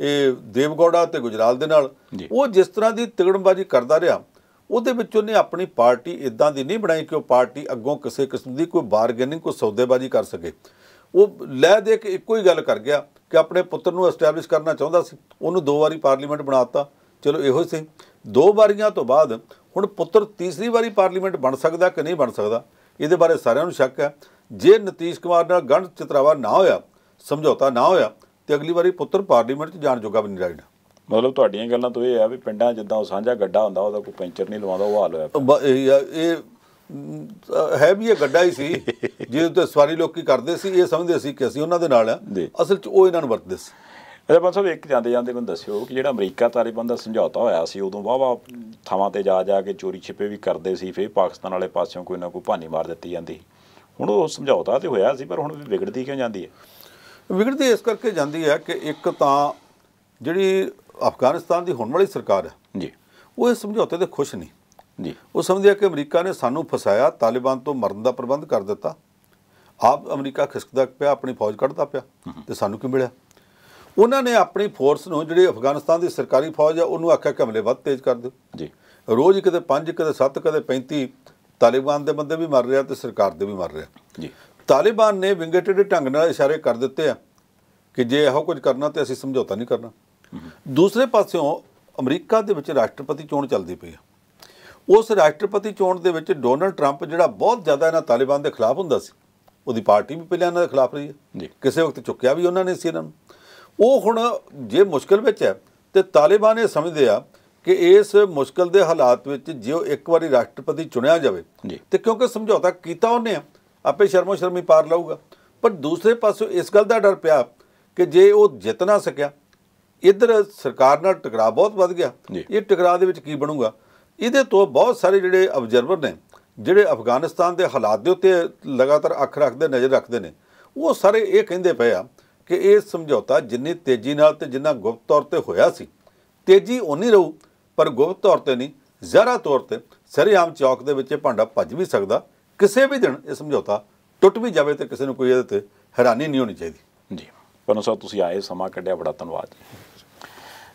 ਇਹ ਦੇਵਗੌੜਾ ਤੇ ਗੁਜਰਾਲ ਦੇ ਨਾਲ ਉਹ ਜਿਸ ਤਰ੍ਹਾਂ ਦੀ ਤਿਕੜਮਬਾਜੀ ਕਰਦਾ ਰਿਹਾ ਉਹਦੇ ਵਿੱਚ ਉਹਨੇ ਆਪਣੀ ਪਾਰਟੀ ਇਦਾਂ ਦੀ ਨਹੀਂ ਬਣਾਈ ਕਿ ਉਹ ਪਾਰਟੀ ਅੱਗੋਂ ਕਿਸੇ ਕਿਸਮ ਦੀ ਕੋਈ ਬਾਰਗੇਨਿੰਗ ਕੋਈ ਸੌਦੇਬਾਜ਼ੀ ਕਰ ਸਕੇ ਉਹ ਲੈ ਦੇ ਕੇ ਇੱਕੋ ਹੀ ਗੱਲ ਕਰ ਗਿਆ ਕਿ ਆਪਣੇ ਪੁੱਤਰ ਨੂੰ ਐਸਟੈਬਲਿਸ਼ ਕਰਨਾ ਚਾਹੁੰਦਾ ਸੀ ਉਹਨੂੰ ਦੋ ਵਾਰੀ ਪਾਰਲੀਮੈਂਟ ਬਣਾਤਾ ਚਲੋ ਇਹੋ ਹੀ ਸੀ ਦੋ ਵਾਰੀਆਂ ਤੋਂ ਬਾਅਦ ਹੁਣ ਪੁੱਤਰ ਤੀਸਰੀ ਵਾਰੀ ਪਾਰਲੀਮੈਂਟ ਬਣ ਸਕਦਾ ਕਿ ਨਹੀਂ ਬਣ ਸਕਦਾ ਇਹਦੇ ਬਾਰੇ ਸਾਰਿਆਂ ਨੂੰ ਸ਼ੱਕ ਹੈ ਜੇ ਨਤੀਸ਼ ਕੁਮਾਰ ਨਾਲ ਗੰਢ ਚਿਤਰਾਵਾ ਨਾ ਹੋਇਆ ਸਮਝੌਤਾ ਨਾ ਹੋਇਆ ਤੇ ਅਗਲੀ ਵਾਰੀ ਪੁੱਤਰ ਪਾਰਲੀਮੈਂਟ 'ਚ ਜਾਣ ਜੋਗਾ ਵੀ ਨਹੀਂ ਰਹਿਣਾ ਮਤਲਬ ਤੁਹਾਡੀਆਂ ਗੱਲਾਂ ਤੋਂ ਇਹ ਆ ਵੀ ਪਿੰਡਾਂ ਜਿੱਦਾਂ ਉਹ ਸਾਂਝਾ ਗੱਡਾ ਹੁੰਦਾ ਉਹਦਾ ਕੋਈ ਪੈਂਚਰ ਨਹੀਂ ਲਵਾਉਂਦਾ ਉਹ ਹਾਲ ਹੋਇਆ ਇਹ ਹੈ ਵੀ ਇਹ ਗੱਡਾ ਹੀ ਸੀ ਜਿਹਦੇ ਤੇ ਸਵਾਰੀ ਲੋਕੀ ਕਰਦੇ ਸੀ ਇਹ ਸਮਝਦੇ ਸੀ ਕਿ ਅਸੀਂ ਉਹਨਾਂ ਦੇ ਨਾਲ ਆ ਅਸਲ 'ਚ ਉਹ ਇਹਨਾਂ ਨੂੰ ਵਰਤਦੇ ਸੀ ਅਰੇ ਬੰਦ ਸਾਹਿਬ ਇੱਕ ਜਾਂਦੇ ਜਾਂਦੇ ਮੈਨੂੰ ਦੱਸਿਓ ਕਿ ਜਿਹੜਾ ਅਮਰੀਕਾ ਤਾਲਿਬਾਨ ਦਾ ਸਮਝੌਤਾ ਹੋਇਆ ਸੀ ਉਦੋਂ ਵਾਵਾ ਥਾਵਾਂ ਤੇ ਜਾ ਜਾ ਕੇ ਚੋਰੀ ਛਿਪੇ ਵੀ ਕਰਦੇ ਸੀ ਫੇਰ ਪਾਕਿਸਤਾਨ ਵਾਲੇ ਪਾਸਿਓਂ ਕੋਈ ਨਾ ਕੋਈ ਭਾਨੀ ਮਾਰ ਦਿੱਤੀ ਜਾਂਦੀ ਹੁਣ ਉਹ ਸਮਝੌਤਾ ਤੇ ਹੋਇਆ ਸੀ ਪਰ ਹੁਣ ਵਿਗੜਦੀ ਕਿਉਂ ਜਾਂਦੀ ਹੈ ਵਿਗੜਦੀ ਇਸ ਕਰਕੇ ਜਾਂਦੀ ਹੈ ਕਿ ਇੱਕ ਤਾਂ ਜਿਹੜੀ ਅਫਗਾਨਿਸਤਾਨ ਦੀ ਹੁਣ ਵਾਲੀ ਸਰਕਾਰ ਹੈ ਜੀ ਉਹ ਇਸ ਸਮਝੌਤੇ ਤੇ ਖੁਸ਼ ਨਹੀਂ ਜੀ ਉਹ ਆ ਕਿ ਅਮਰੀਕਾ ਨੇ ਸਾਨੂੰ ਫਸਾਇਆ ਤਾਲਿਬਾਨ ਤੋਂ ਮਰਨ ਦਾ ਪ੍ਰਬੰਧ ਕਰ ਦਿੱਤਾ ਆਪ ਅਮਰੀਕਾ ਖਿਸਕਦਾ ਪਿਆ ਆਪਣੀ ਫੌਜ ਕੱਢਦਾ ਪਿਆ ਤੇ ਸਾਨੂੰ ਕੀ ਮਿਲਿਆ ਉਹਨਾਂ ਨੇ ਆਪਣੀ ਫੋਰਸ ਨੂੰ ਜਿਹੜੀ ਅਫਗਾਨਿਸਤਾਨ ਦੀ ਸਰਕਾਰੀ ਫੌਜ ਹੈ ਉਹਨੂੰ ਆਖਿਆ ਕਿ ਹਮਲੇ ਵੱਧ ਤੇਜ਼ ਕਰ ਦਿਓ ਜੀ ਰੋਜ਼ ਕਿਤੇ 5 ਕਿਤੇ 7 ਕਿਤੇ 35 ਤਾਲਿਬਾਨ ਦੇ ਬੰਦੇ ਵੀ ਮਰ ਰਿਹਾ ਤੇ ਸਰਕਾਰ ਦੇ ਵੀ ਮਰ ਰਿਹਾ ਜੀ ਤਾਲਿਬਾਨ ਨੇ ਵਿੰਗਟਡ ਢੰਗ ਨਾਲ ਇਸ਼ਾਰੇ ਕਰ ਦਿੱਤੇ ਆ ਕਿ ਜੇ ਇਹੋ ਕੁਝ ਕਰਨਾ ਤੇ ਅਸੀਂ ਸਮਝੌਤਾ ਨਹੀਂ ਕਰਨਾ ਦੂਸਰੇ ਪਾਸਿਓਂ ਅਮਰੀਕਾ ਦੇ ਵਿੱਚ ਰਾਸ਼ਟਰਪਤੀ ਚੋਣ ਚੱਲਦੀ ਪਈ ਆ ਉਸ ਰਾਸ਼ਟਰਪਤੀ ਚੋਣ ਦੇ ਵਿੱਚ ਡੋਨਲਡ ਟਰੰਪ ਜਿਹੜਾ ਬਹੁਤ ਜ਼ਿਆਦਾ ਇਹਨਾਂ ਤਾਲਿਬਾਨ ਦੇ ਖਿਲਾਫ ਹੁੰਦਾ ਸੀ ਉਹਦੀ ਪਾਰਟੀ ਵੀ ਪਹਿਲਾਂ ਇਹਨਾਂ ਦੇ ਖਿਲਾਫ ਰਹੀ ਹੈ ਕਿਸੇ ਵਕਤ ਚੁੱਕਿਆ ਵੀ ਉਹਨਾਂ ਨੇ ਸੀ ਇਹਨਾਂ ਨੂੰ ਉਹ ਹੁਣ ਜੇ ਮੁਸ਼ਕਲ ਵਿੱਚ ਹੈ ਤੇ ਤਾਲਿਬਾਨ ਇਹ ਸਮਝਦੇ ਆ ਕਿ ਇਸ ਮੁਸ਼ਕਲ ਦੇ ਹਾਲਾਤ ਵਿੱਚ ਜੇ ਇੱਕ ਵਾਰੀ ਰਾਸ਼ਟਰਪਤੀ ਚੁਣਿਆ ਜਾਵੇ ਤੇ ਕਿਉਂਕਿ ਸਮਝੌਤਾ ਕੀਤਾ ਉਹਨੇ ਆਪੇ ਸ਼ਰਮੋ ਸ਼ਰਮੀ ਪਾਰ ਲਾਊਗਾ ਪਰ ਦੂਸਰੇ ਪਾਸੋਂ ਇਸ ਗੱਲ ਦਾ ਡਰ ਪਿਆ ਕਿ ਜੇ ਉਹ ਜਿੱਤ ਨਾ ਸਕਿਆ ਇਧਰ ਸਰਕਾਰ ਨਾਲ ਟਕਰਾਅ ਬਹੁਤ ਵੱਧ ਗਿਆ ਇਹ ਟਕਰਾਅ ਦੇ ਵਿੱਚ ਕੀ ਬਣੂਗਾ ਇਹਦੇ ਤੋਂ ਬਹੁਤ ਸਾਰੇ ਜਿਹੜੇ ਅਬਜ਼ਰਵਰ ਨੇ ਜਿਹੜੇ ਅਫਗਾਨਿਸਤਾਨ ਦੇ ਹਾਲਾਤ ਦੇ ਉੱਤੇ ਲਗਾਤਾਰ ਅੱਖ ਰੱਖਦੇ ਨਜ਼ਰ ਰੱਖਦੇ ਨੇ ਉਹ ਸਾਰੇ ਇਹ ਕਹਿੰਦੇ ਪਏ ਆ ਕਿ ਇਹ ਸਮਝੌਤਾ ਜਿੰਨੀ ਤੇਜ਼ੀ ਨਾਲ ਤੇ ਜਿੰਨਾ ਗੁਪਤ ਤੌਰ ਤੇ ਹੋਇਆ ਸੀ ਤੇਜ਼ੀ ਉਨੀ ਰਹੂ ਪਰ ਗੁਪਤ ਤੌਰ ਤੇ ਨਹੀਂ ਜ਼ਰਾ ਤੌਰ ਤੇ ਸਰੇਆਮ ਚੌਕ ਦੇ ਵਿੱਚ ਭਾਂਡਾ ਭੱਜ ਵੀ ਸਕਦਾ ਕਿਸੇ ਵੀ ਦਿਨ ਇਹ ਸਮਝੌਤਾ ਟੁੱਟ ਵੀ ਜਾਵੇ ਤੇ ਕਿਸੇ ਨੂੰ ਕੋਈ ਇਹਦੇ ਤੇ ਹੈਰਾਨੀ ਨਹੀਂ ਹੋਣੀ ਚਾਹੀਦੀ ਜੀ ਪਰ ਸਾਹਿਬ ਤੁਸੀਂ ਆਏ ਸਮਾਂ ਕੱਢਿਆ ਬੜਾ ਧੰਨਵਾਦ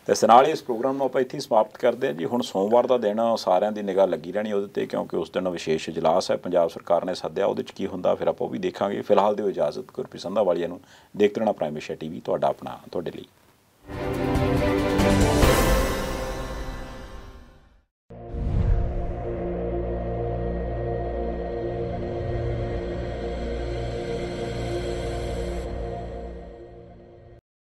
ਤੇ ਸਨਾਲੀ ਇਸ ਪ੍ਰੋਗਰਾਮ ਨੂੰ ਆਪਾਂ ਇੱਥੇ ਸਮਾਪਤ ਕਰਦੇ ਹਾਂ ਜੀ ਹੁਣ ਸੋਮਵਾਰ ਦਾ ਦਿਨ ਸਾਰਿਆਂ ਦੀ ਨਿਗਾਹ ਲੱਗੀ ਰਹਿਣੀ ਉਹਦੇ ਤੇ ਕਿਉਂਕਿ ਉਸ ਦਿਨ ਵਿਸ਼ੇਸ਼ ਇਜਲਾਸ ਹੈ ਪੰਜਾਬ ਸਰਕਾਰ ਨੇ ਸੱਦਿਆ ਉਹਦੇ 'ਚ ਕੀ ਹੁੰਦਾ ਫਿਰ ਆਪਾਂ ਉਹ ਵੀ ਦੇਖਾਂਗੇ ਫਿਲਹਾਲ ਦਿਓ ਇਜਾਜ਼ਤ ਗੁਰਪ੍ਰੀਤ ਸੰਧਾ ਵਾਲੀਆਂ ਨੂੰ ਦੇਖਦੇ ਰਹਿਣਾ ਪ੍ਰਾਈਮ ਏਸ਼ੀਆ ਟੀਵੀ ਤੁਹਾਡਾ ਆਪਣਾ ਤੁਹਾਡੇ ਲਈ